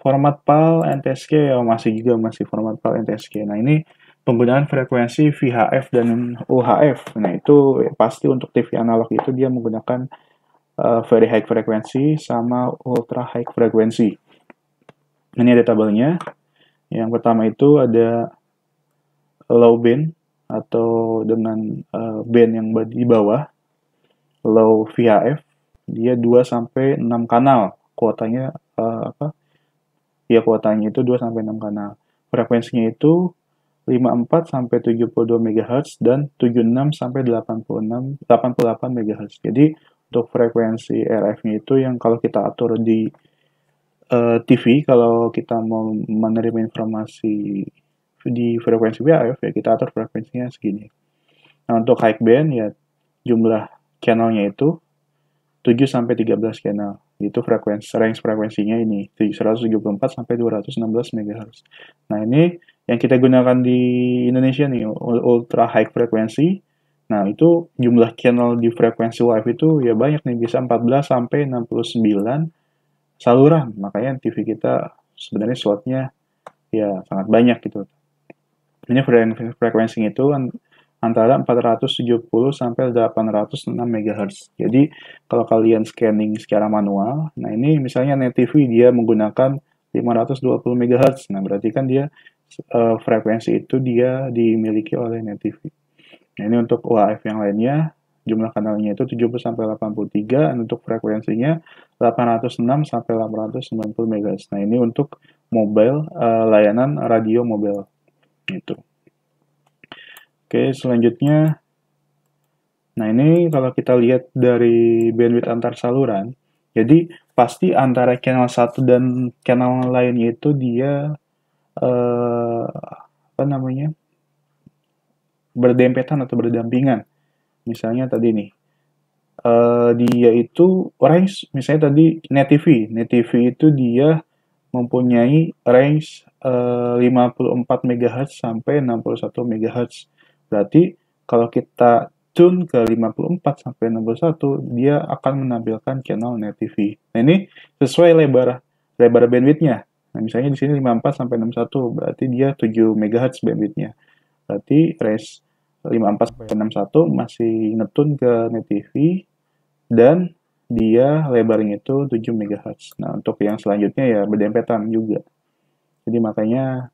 Speaker 1: format PAL NTSC ya oh, masih juga masih format PAL NTSC. Nah, ini penggunaan frekuensi VHF dan UHF. Nah, itu pasti untuk TV analog itu dia menggunakan uh, very high frequency sama ultra high frequency. Ini ada tabelnya. Yang pertama itu ada low band atau dengan uh, band yang di bawah low VHF dia 2 sampai 6 kanal kuotanya uh, apa ya kuotanya itu 2 sampai 6 kanal frekuensinya itu 54 sampai 72 MHz dan 76 sampai 86 88 MHz. Jadi untuk frekuensi RF-nya itu yang kalau kita atur di uh, eh, TV kalau kita mau menerima informasi di frekuensi VHF ya kita atur frekuensinya segini. Nah, untuk high band ya jumlah channelnya itu 7 sampai 13 channel. Itu frekuensi range frekuensinya ini empat sampai 216 MHz. Nah, ini yang kita gunakan di Indonesia nih ultra high frekuensi. Nah, itu jumlah channel di frekuensi live itu ya banyak nih bisa 14 sampai 69 saluran. Makanya TV kita sebenarnya slotnya ya sangat banyak gitu. Ini frekuensi itu kan antara 470 sampai 806 MHz. Jadi kalau kalian scanning secara manual, nah ini misalnya Net TV dia menggunakan 520 MHz. Nah, berarti kan dia uh, frekuensi itu dia dimiliki oleh Net TV. Nah, ini untuk UHF yang lainnya jumlah kanalnya itu 70 sampai 83 dan untuk frekuensinya 806 sampai 890 MHz. Nah, ini untuk mobile uh, layanan radio mobile. Gitu. Oke, selanjutnya. Nah, ini kalau kita lihat dari bandwidth antar saluran, jadi pasti antara channel satu dan channel lainnya itu dia eh, apa namanya? berdempetan atau berdampingan. Misalnya tadi nih, uh, dia itu range misalnya tadi net TV net TV itu dia mempunyai range uh, 54 MHz sampai 61 MHz Berarti kalau kita tune ke 54 sampai 61, dia akan menampilkan channel Net TV. Nah ini sesuai lebar lebar bandwidthnya. Nah misalnya di sini 54 sampai 61, berarti dia 7 MHz bandwidthnya. Berarti range 54 sampai 61 masih netun ke Net TV dan dia lebarnya itu 7 MHz. Nah, untuk yang selanjutnya ya berdempetan juga. Jadi makanya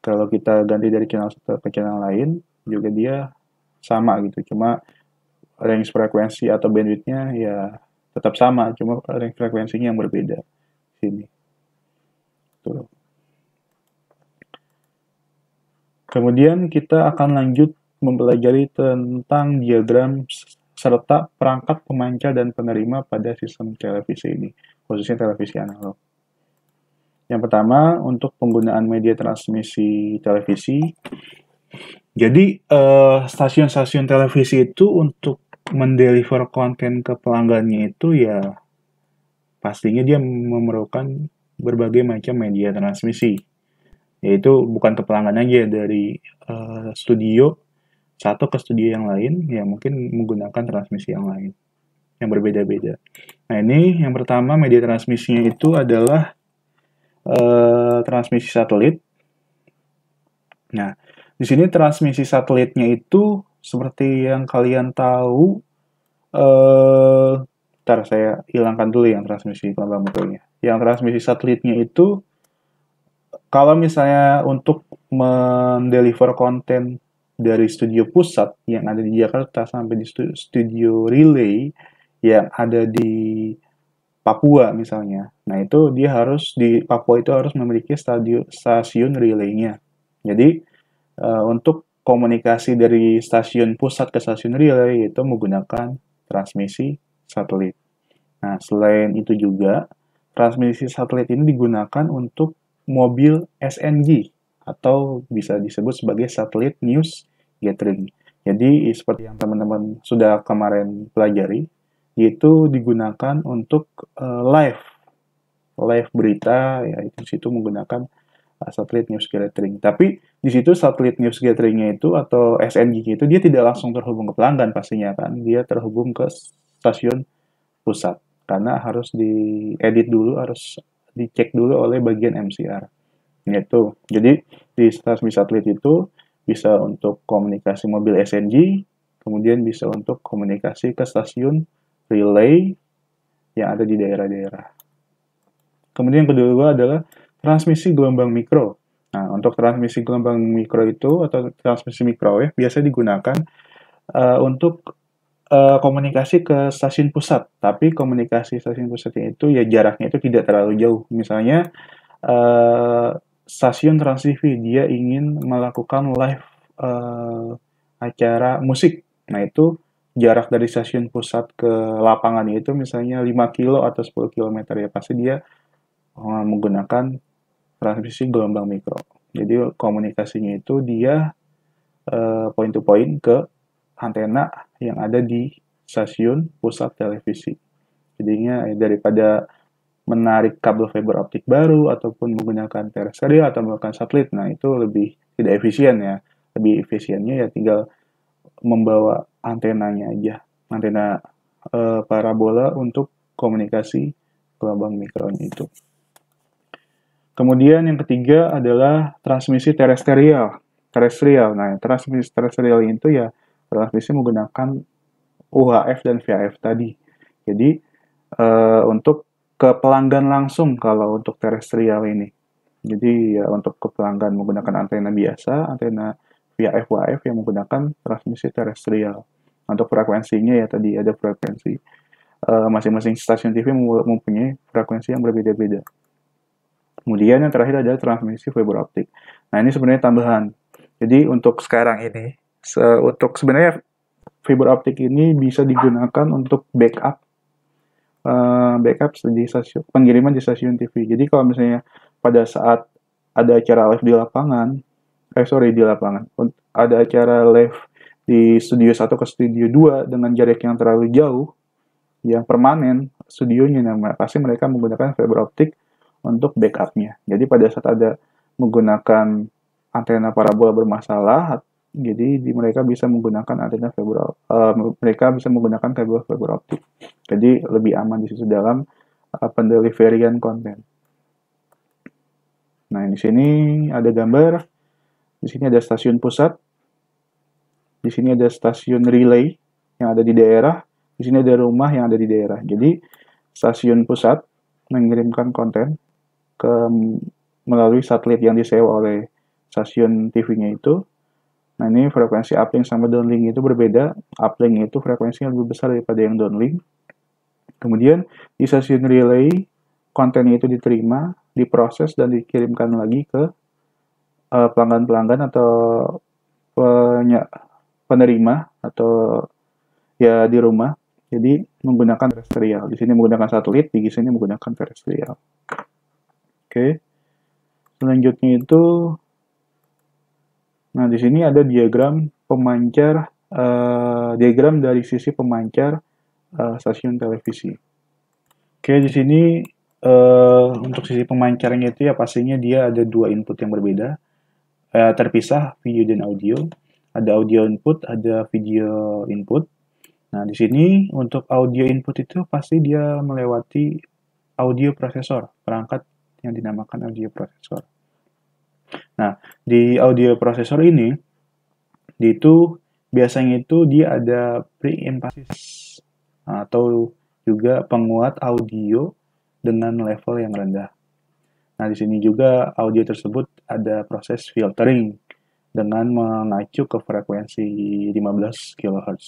Speaker 1: kalau kita ganti dari channel ke channel lain juga dia sama gitu cuma range frekuensi atau bandwidthnya ya tetap sama cuma range frekuensinya yang berbeda sini tuh kemudian kita akan lanjut mempelajari tentang diagram serta perangkat pemancar dan penerima pada sistem televisi ini, khususnya televisi analog. Yang pertama untuk penggunaan media transmisi televisi. Jadi eh, stasiun-stasiun uh, televisi itu untuk mendeliver konten ke pelanggannya itu ya pastinya dia memerlukan berbagai macam media transmisi. Yaitu bukan ke pelanggan aja dari uh, studio satu ke studio yang lain ya mungkin menggunakan transmisi yang lain yang berbeda-beda. Nah ini yang pertama media transmisinya itu adalah Eh, transmisi satelit. Nah, di sini transmisi satelitnya itu seperti yang kalian tahu, eh, ntar saya hilangkan dulu yang transmisi lambang Yang transmisi satelitnya itu, kalau misalnya untuk mendeliver konten dari studio pusat yang ada di Jakarta sampai di studio relay yang ada di Papua misalnya. Nah itu dia harus di Papua itu harus memiliki stadio, stasiun relaynya. Jadi uh, untuk komunikasi dari stasiun pusat ke stasiun relay itu menggunakan transmisi satelit. Nah selain itu juga transmisi satelit ini digunakan untuk mobil SNG atau bisa disebut sebagai satelit news gathering. Jadi seperti yang teman-teman sudah kemarin pelajari yaitu digunakan untuk uh, live live berita ya itu situ menggunakan uh, satelit news gathering. Tapi di situ satelit news gatheringnya itu atau SNG itu dia tidak langsung terhubung ke pelanggan pastinya kan, dia terhubung ke stasiun pusat karena harus diedit dulu, harus dicek dulu oleh bagian MCR. Gitu. Jadi di stasiun satelit itu bisa untuk komunikasi mobil SNG, kemudian bisa untuk komunikasi ke stasiun relay yang ada di daerah-daerah. Kemudian yang kedua adalah transmisi gelombang mikro. Nah, untuk transmisi gelombang mikro itu atau transmisi mikro ya biasa digunakan uh, untuk uh, komunikasi ke stasiun pusat. Tapi komunikasi stasiun pusatnya itu ya jaraknya itu tidak terlalu jauh. Misalnya uh, stasiun TransTV dia ingin melakukan live uh, acara musik. Nah, itu jarak dari stasiun pusat ke lapangan itu misalnya 5 kilo atau 10 km ya pasti dia eh, menggunakan transmisi gelombang mikro. Jadi komunikasinya itu dia eh, point to point ke antena yang ada di stasiun pusat televisi. Jadinya eh, daripada menarik kabel fiber optik baru ataupun menggunakan terestrial atau menggunakan satelit, nah itu lebih tidak efisien ya. Lebih efisiennya ya tinggal membawa antenanya aja, antena e, parabola untuk komunikasi gelombang mikron itu. Kemudian yang ketiga adalah transmisi terestrial. Terestrial. Nah, transmisi terestrial itu ya transmisi menggunakan UHF dan VHF tadi. Jadi e, untuk ke pelanggan langsung kalau untuk terestrial ini. Jadi ya untuk ke pelanggan menggunakan antena biasa, antena via FYF yang menggunakan transmisi terestrial. Untuk frekuensinya ya tadi ada frekuensi. Eh, masing-masing uh, stasiun TV mempunyai frekuensi yang berbeda-beda. Kemudian yang terakhir adalah transmisi fiber optik. Nah ini sebenarnya tambahan. Jadi untuk sekarang ini, se untuk sebenarnya fiber optik ini bisa digunakan untuk backup uh, backup di stasiun pengiriman di stasiun TV. Jadi kalau misalnya pada saat ada acara live di lapangan, eh sorry di lapangan. Ada acara live di studio 1 ke studio 2 dengan jarak yang terlalu jauh yang permanen studionya namanya pasti mereka menggunakan fiber optik untuk backupnya. Jadi pada saat ada menggunakan antena parabola bermasalah, jadi di mereka bisa menggunakan antena fiber uh, mereka bisa menggunakan kabel fiber optik. Jadi lebih aman di situ dalam uh, eh, pendeliverian konten. Nah, di sini ada gambar di sini ada stasiun pusat. Di sini ada stasiun relay yang ada di daerah. Di sini ada rumah yang ada di daerah. Jadi stasiun pusat mengirimkan konten ke melalui satelit yang disewa oleh stasiun TV-nya itu. Nah, ini frekuensi uplink sama downlink itu berbeda. Uplink itu frekuensinya lebih besar daripada yang downlink. Kemudian di stasiun relay konten itu diterima, diproses dan dikirimkan lagi ke Eh, pelanggan-pelanggan atau penerima atau ya di rumah. Jadi menggunakan terestrial. Di sini menggunakan satelit, di sini menggunakan terestrial. Oke. Selanjutnya itu Nah, di sini ada diagram pemancar uh, diagram dari sisi pemancar uh, stasiun televisi. Oke, di sini uh, untuk sisi pemancarnya itu ya pastinya dia ada dua input yang berbeda eh, terpisah video dan audio. Ada audio input, ada video input. Nah, di sini untuk audio input itu pasti dia melewati audio prosesor, perangkat yang dinamakan audio prosesor. Nah, di audio prosesor ini, di itu biasanya itu dia ada pre-emphasis atau juga penguat audio dengan level yang rendah. Nah, di sini juga audio tersebut ada proses filtering dengan mengacu ke frekuensi 15 kHz.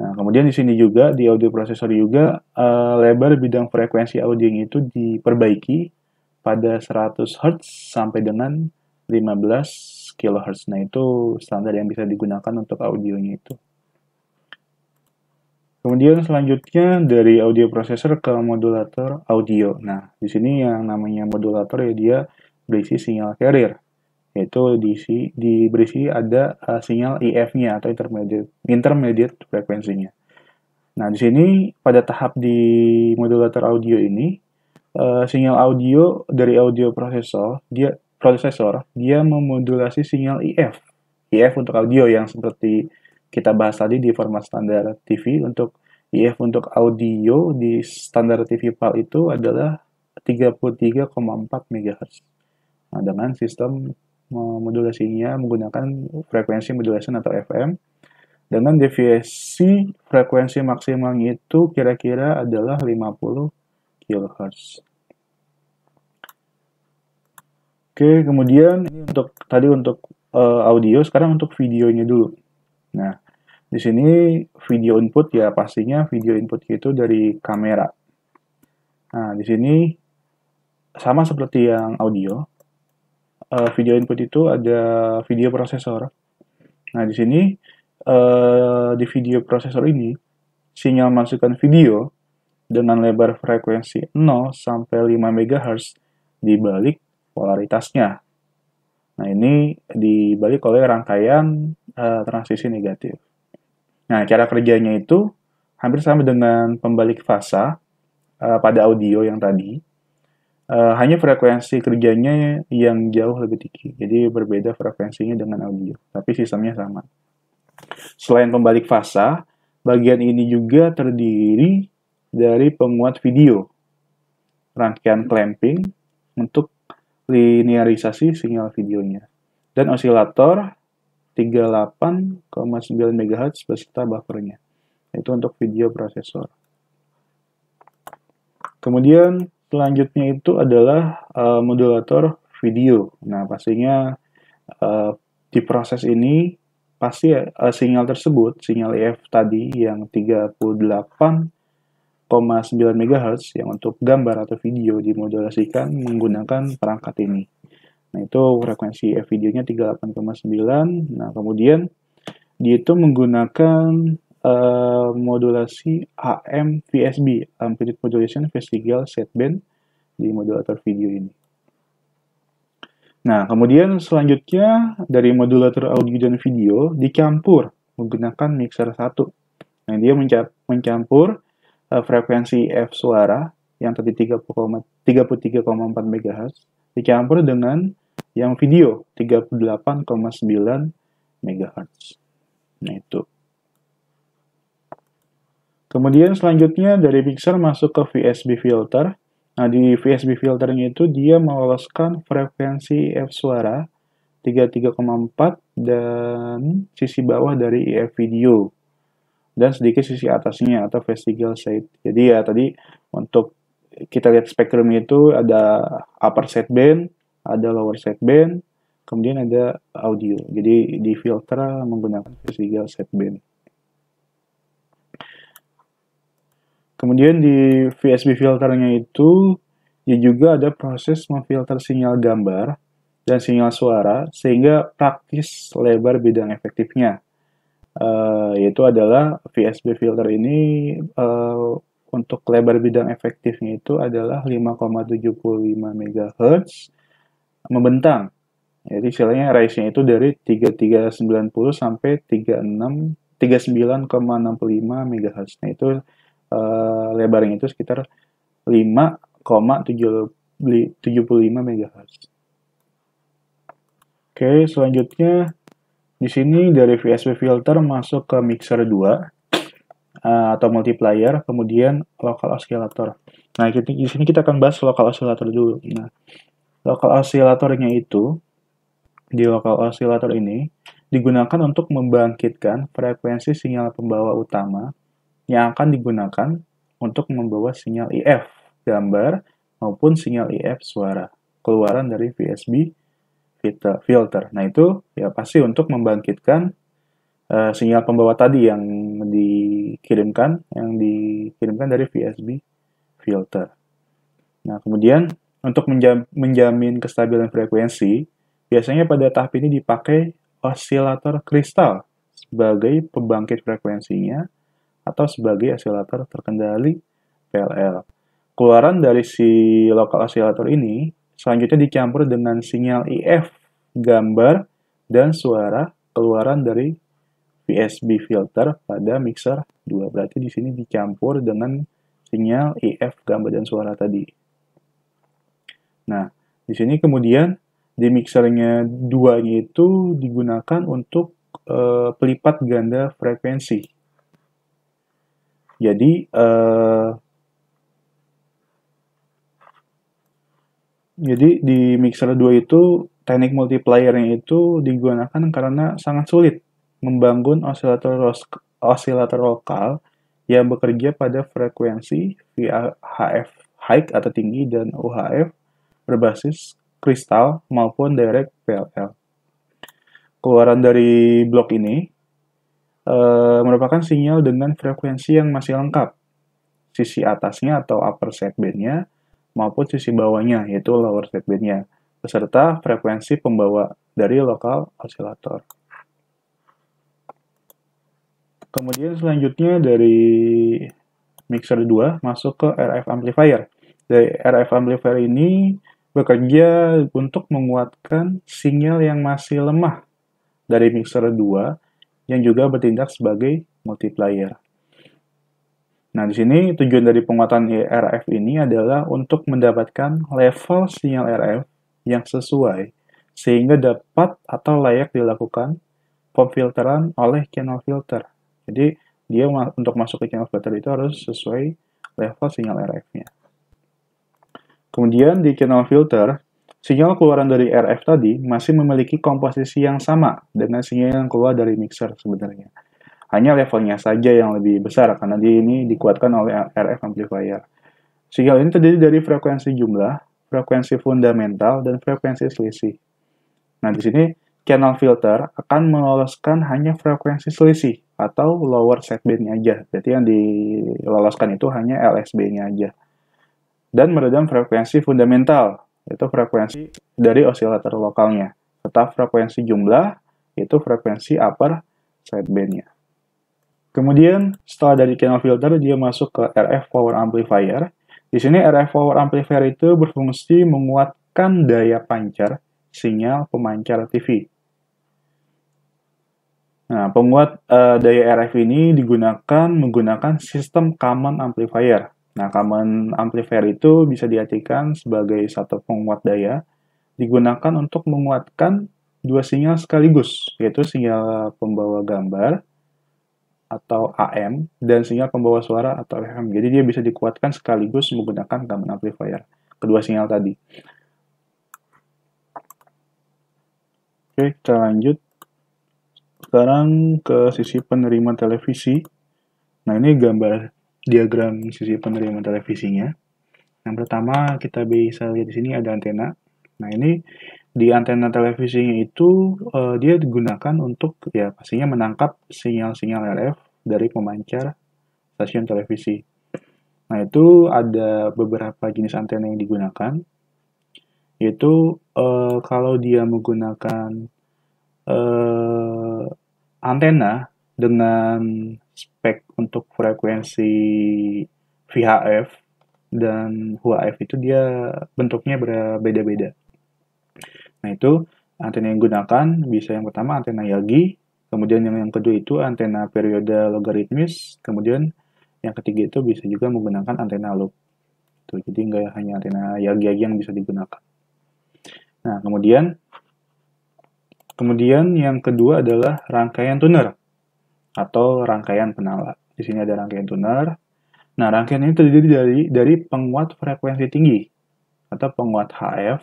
Speaker 1: Nah, kemudian di sini juga di audio processor juga uh, lebar bidang frekuensi audionya itu diperbaiki pada 100 Hz sampai dengan 15 kHz. Nah, itu standar yang bisa digunakan untuk audionya itu. Kemudian selanjutnya dari audio processor ke modulator audio. Nah, di sini yang namanya modulator ya dia berisi sinyal carrier, yaitu diisi, di berisi ada uh, sinyal IF-nya e atau intermediate intermediate frekuensinya. Nah, di sini pada tahap di modulator audio ini uh, sinyal audio dari audio processor dia prosesor dia memodulasi sinyal IF. E IF e untuk audio yang seperti kita bahas tadi di format standar TV untuk IF iya, untuk audio di standar TV PAL itu adalah 33,4 MHz. Nah, dengan sistem modulasinya menggunakan frekuensi modulation atau FM dengan deviasi frekuensi maksimalnya itu kira-kira adalah 50 kHz. Oke, kemudian ini untuk tadi untuk uh, audio, sekarang untuk videonya dulu. Nah, di sini video input ya pastinya video input itu dari kamera. Nah, di sini sama seperti yang audio, eh, video input itu ada video prosesor. Nah, di sini eh, di video prosesor ini sinyal masukan video dengan lebar frekuensi 0 sampai 5 MHz dibalik polaritasnya. Nah, ini dibalik oleh rangkaian eh, transisi negatif. Nah, cara kerjanya itu hampir sama dengan pembalik fasa uh, pada audio yang tadi. Uh, hanya frekuensi kerjanya yang jauh lebih tinggi. Jadi berbeda frekuensinya dengan audio, tapi sistemnya sama. Selain pembalik fasa, bagian ini juga terdiri dari penguat video, rangkaian clamping untuk linearisasi sinyal videonya, dan osilator 38,9 MHz beserta buffernya. Itu untuk video prosesor. Kemudian selanjutnya itu adalah uh, modulator video. Nah, pastinya uh, di proses ini pasti uh, sinyal tersebut, sinyal EF tadi yang 38,9 MHz yang untuk gambar atau video dimodulasikan menggunakan perangkat ini. Nah, itu frekuensi F videonya 38,9. Nah, kemudian dia itu menggunakan uh, modulasi AM VSB, Amplitude Modulation Vestigial Setband di modulator video ini. Nah, kemudian selanjutnya dari modulator audio dan video dicampur menggunakan mixer satu Nah, dia mencampur uh, frekuensi F suara yang tadi 33,4 MHz dicampur dengan yang video 38,9 MHz. Nah itu. Kemudian selanjutnya dari Pixar masuk ke VSB filter. Nah di VSB filternya itu dia meloloskan frekuensi F suara 33,4 dan sisi bawah dari EF video dan sedikit sisi atasnya atau vestigial side. Jadi ya tadi untuk kita lihat spektrum itu ada upper side band, ada lower set band, kemudian ada audio. Jadi di filter menggunakan set band. Kemudian di VSB filternya itu ya juga ada proses memfilter sinyal gambar dan sinyal suara sehingga praktis lebar bidang efektifnya. Uh, yaitu adalah VSB filter ini uh, untuk lebar bidang efektifnya itu adalah 5,75 MHz membentang. Jadi istilahnya rise nya itu dari 3390 sampai 36 39,65 MHz. Nah, itu uh, lebarnya itu sekitar 5,75 MHz. Oke, selanjutnya di sini dari VSB filter masuk ke mixer 2 eh, atau multiplier, kemudian local oscillator. Nah, di sini kita akan bahas local oscillator dulu. Nah, Local oscillatornya itu, di local oscillator ini, digunakan untuk membangkitkan frekuensi sinyal pembawa utama yang akan digunakan untuk membawa sinyal IF gambar maupun sinyal IF suara keluaran dari VSB filter. Nah itu ya pasti untuk membangkitkan uh, sinyal pembawa tadi yang dikirimkan, yang dikirimkan dari VSB filter. Nah kemudian untuk menjam, menjamin kestabilan frekuensi, biasanya pada tahap ini dipakai osilator kristal sebagai pembangkit frekuensinya atau sebagai osilator terkendali PLL. Keluaran dari si lokal osilator ini selanjutnya dicampur dengan sinyal IF, gambar, dan suara keluaran dari VSB filter pada mixer 2. Berarti di sini dicampur dengan sinyal IF gambar dan suara tadi. Nah, di sini kemudian di mixernya duanya itu digunakan untuk e, pelipat ganda frekuensi. Jadi e, jadi di mixer dua itu teknik multiplier yang itu digunakan karena sangat sulit membangun osilator osilator lokal yang bekerja pada frekuensi VHF high atau tinggi dan UHF berbasis kristal maupun direct PLL. Keluaran dari blok ini e, merupakan sinyal dengan frekuensi yang masih lengkap, sisi atasnya atau upper set sidebandnya maupun sisi bawahnya yaitu lower set sidebandnya, beserta frekuensi pembawa dari lokal osilator. Kemudian selanjutnya dari mixer 2 masuk ke RF amplifier. Dari RF amplifier ini bekerja untuk menguatkan sinyal yang masih lemah dari mixer 2 yang juga bertindak sebagai multiplier. Nah, di sini tujuan dari penguatan e RF ini adalah untuk mendapatkan level sinyal e RF yang sesuai sehingga dapat atau layak dilakukan pemfilteran oleh channel filter. Jadi, dia untuk masuk ke channel filter itu harus sesuai level sinyal e RF-nya. Kemudian di channel filter, sinyal keluaran dari RF tadi masih memiliki komposisi yang sama dengan sinyal yang keluar dari mixer sebenarnya. Hanya levelnya saja yang lebih besar karena di ini dikuatkan oleh RF amplifier. Sinyal ini terdiri dari frekuensi jumlah, frekuensi fundamental, dan frekuensi selisih. Nah, di sini channel filter akan meloloskan hanya frekuensi selisih atau lower band nya aja. Jadi yang diloloskan itu hanya LSB-nya aja dan meredam frekuensi fundamental, yaitu frekuensi dari osilator lokalnya. tetap frekuensi jumlah, yaitu frekuensi upper sidebandnya. Kemudian setelah dari channel filter, dia masuk ke RF power amplifier. Di sini RF power amplifier itu berfungsi menguatkan daya pancar sinyal pemancar TV. Nah, penguat uh, daya RF ini digunakan menggunakan sistem common amplifier Nah, common amplifier itu bisa diartikan sebagai satu penguat daya digunakan untuk menguatkan dua sinyal sekaligus, yaitu sinyal pembawa gambar atau AM dan sinyal pembawa suara atau FM. Jadi dia bisa dikuatkan sekaligus menggunakan common amplifier kedua sinyal tadi. Oke, kita lanjut. Sekarang ke sisi penerima televisi. Nah, ini gambar diagram sisi penerima televisinya. Yang pertama kita bisa lihat di sini ada antena. Nah ini di antena televisinya itu uh, dia digunakan untuk ya pastinya menangkap sinyal-sinyal RF dari pemancar stasiun televisi. Nah itu ada beberapa jenis antena yang digunakan. Yaitu uh, kalau dia menggunakan uh, antena dengan spek untuk frekuensi VHF dan UHF itu dia bentuknya berbeda-beda. Nah itu antena yang gunakan bisa yang pertama antena Yagi, kemudian yang, yang kedua itu antena periode logaritmis, kemudian yang ketiga itu bisa juga menggunakan antena loop. Tuh, jadi nggak hanya antena Yagi-Yagi yang bisa digunakan. Nah kemudian kemudian yang kedua adalah rangkaian tuner atau rangkaian penala. Di sini ada rangkaian tuner. Nah, rangkaian ini terdiri dari dari penguat frekuensi tinggi atau penguat HF,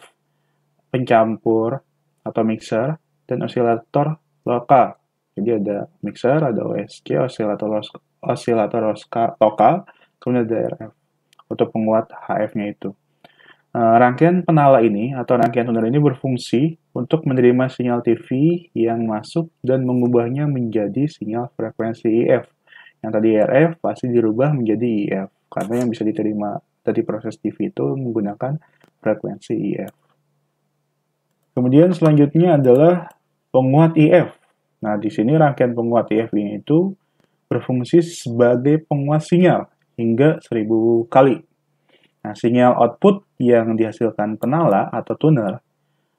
Speaker 1: pencampur atau mixer, dan osilator lokal. Jadi ada mixer, ada OSC, osilator, osilator lokal, kemudian ada RF untuk penguat HF-nya itu. Eh, rangkaian penala ini atau rangkaian tuner ini berfungsi untuk menerima sinyal TV yang masuk dan mengubahnya menjadi sinyal frekuensi IF. Yang tadi RF pasti dirubah menjadi IF karena yang bisa diterima dari proses TV itu menggunakan frekuensi IF. Kemudian selanjutnya adalah penguat IF. Nah, di sini rangkaian penguat IF ini itu berfungsi sebagai penguat sinyal hingga 1000 kali Nah, sinyal output yang dihasilkan penala atau tuner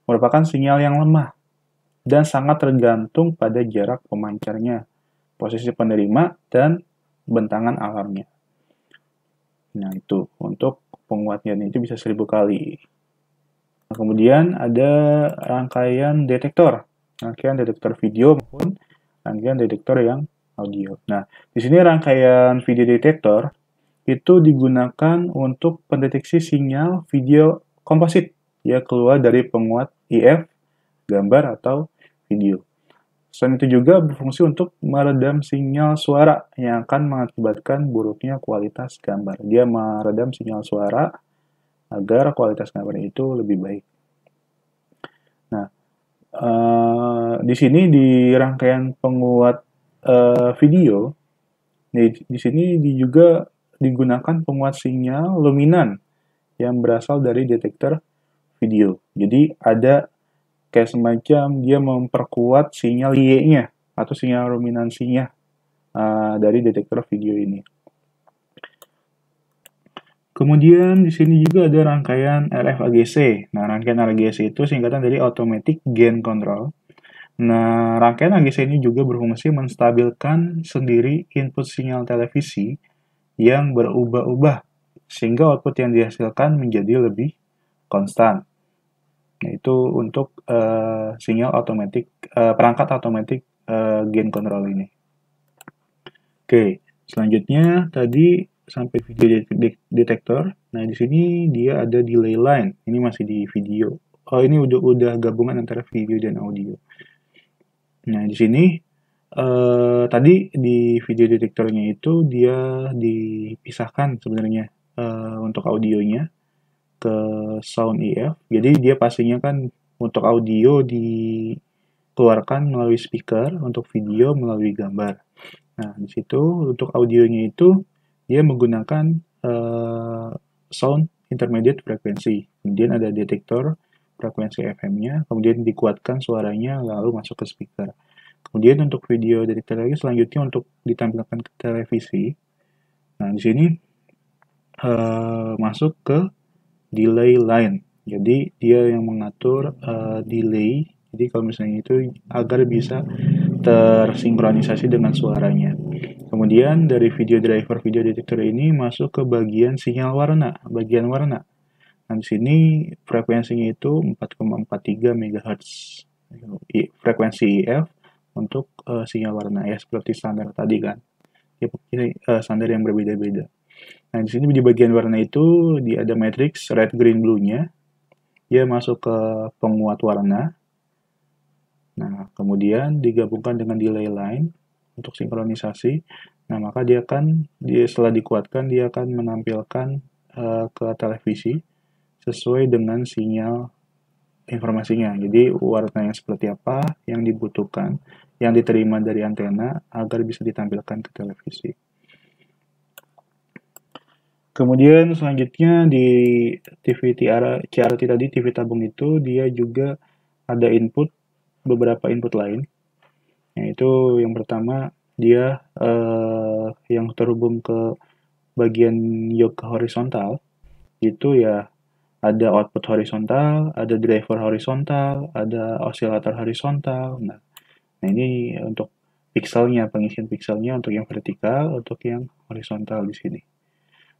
Speaker 1: merupakan sinyal yang lemah dan sangat tergantung pada jarak pemancarnya, posisi penerima, dan bentangan alarmnya. Nah, itu untuk penguatnya itu bisa seribu kali. Nah, kemudian ada rangkaian detektor, rangkaian detektor video maupun rangkaian detektor yang audio. Nah, di sini rangkaian video detektor itu digunakan untuk pendeteksi sinyal video komposit ya keluar dari penguat IF gambar atau video. Selain itu juga berfungsi untuk meredam sinyal suara yang akan mengakibatkan buruknya kualitas gambar. Dia meredam sinyal suara agar kualitas gambar itu lebih baik. Nah, uh, di sini di rangkaian penguat uh, video, di, di sini di juga digunakan penguat sinyal luminan yang berasal dari detektor video. Jadi ada kayak semacam dia memperkuat sinyal Y-nya atau sinyal luminansinya uh, dari detektor video ini. Kemudian di sini juga ada rangkaian RFAGC. Nah, rangkaian RFAGC itu singkatan dari Automatic Gain Control. Nah, rangkaian AGC ini juga berfungsi menstabilkan sendiri input sinyal televisi yang berubah-ubah sehingga output yang dihasilkan menjadi lebih konstan. Itu untuk uh, sinyal otomatis uh, eh, perangkat otomatis uh, eh, gain control ini. Oke, selanjutnya tadi sampai video detektor. Nah, di sini dia ada delay line. Ini masih di video. Oh, ini udah udah gabungan antara video dan audio. Nah, di sini uh, tadi di video detektornya itu dia dipisahkan sebenarnya uh, untuk audionya ke sound IF. E Jadi dia pastinya kan untuk audio dikeluarkan melalui speaker, untuk video melalui gambar. Nah, di situ untuk audionya itu dia menggunakan uh, sound intermediate frekuensi. Kemudian ada detektor frekuensi FM-nya, kemudian dikuatkan suaranya lalu masuk ke speaker. Kemudian untuk video dari lagi selanjutnya untuk ditampilkan ke televisi. Nah, di sini uh, masuk ke delay line. Jadi dia yang mengatur uh, delay. Jadi kalau misalnya itu agar bisa tersinkronisasi dengan suaranya. Kemudian dari video driver video detector ini masuk ke bagian sinyal warna, bagian warna. Nah, di sini frekuensinya itu 4,43 MHz. Iya, frekuensi IF untuk uh, sinyal warna ya seperti standar tadi kan ya uh, standar yang berbeda-beda nah di sini di bagian warna itu di ada matrix red green blue nya dia masuk ke penguat warna nah kemudian digabungkan dengan delay line untuk sinkronisasi nah maka dia akan dia setelah dikuatkan dia akan menampilkan uh, ke televisi sesuai dengan sinyal informasinya. Jadi warna yang seperti apa yang dibutuhkan, yang diterima dari antena agar bisa ditampilkan ke televisi. Kemudian selanjutnya di TV Tiara, CRT tadi, TV tabung itu dia juga ada input, beberapa input lain. Yaitu yang pertama dia eh, yang terhubung ke bagian yoke horizontal, itu ya ada output horizontal, ada driver horizontal, ada oscillator horizontal. Nah, nah ini untuk pixelnya, pengisian pixelnya untuk yang vertikal, untuk yang horizontal di sini.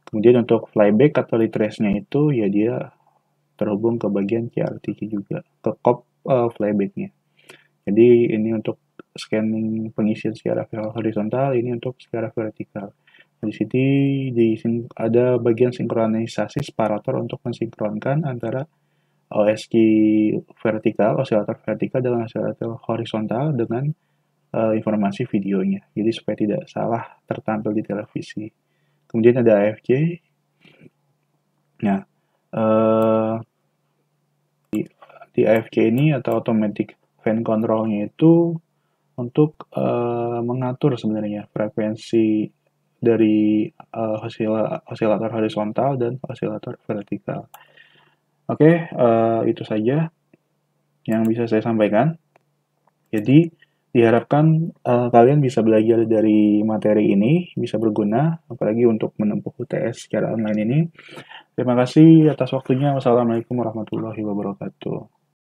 Speaker 1: Kemudian untuk flyback atau retrace-nya itu ya dia terhubung ke bagian CRTK juga, ke cop uh, eh, flyback-nya. Jadi ini untuk scanning pengisian secara horizontal, ini untuk secara vertikal. Di sini di, ada bagian sinkronisasi separator untuk mensinkronkan antara OSG eh, vertikal, osilator vertikal dengan osilator horizontal dengan uh, informasi videonya. Jadi supaya tidak salah tertampil di televisi. Kemudian ada AFJ. Nah, uh, di, di AFJ ini atau automatic fan controlnya itu untuk uh, mengatur sebenarnya frekuensi dari uh, eh, osilator horizontal dan osilator vertikal. Oke, okay, uh, eh, itu saja yang bisa saya sampaikan. Jadi, diharapkan uh, kalian bisa belajar dari materi ini, bisa berguna, apalagi untuk menempuh UTS secara online ini. Terima kasih atas waktunya. Wassalamualaikum warahmatullahi wabarakatuh.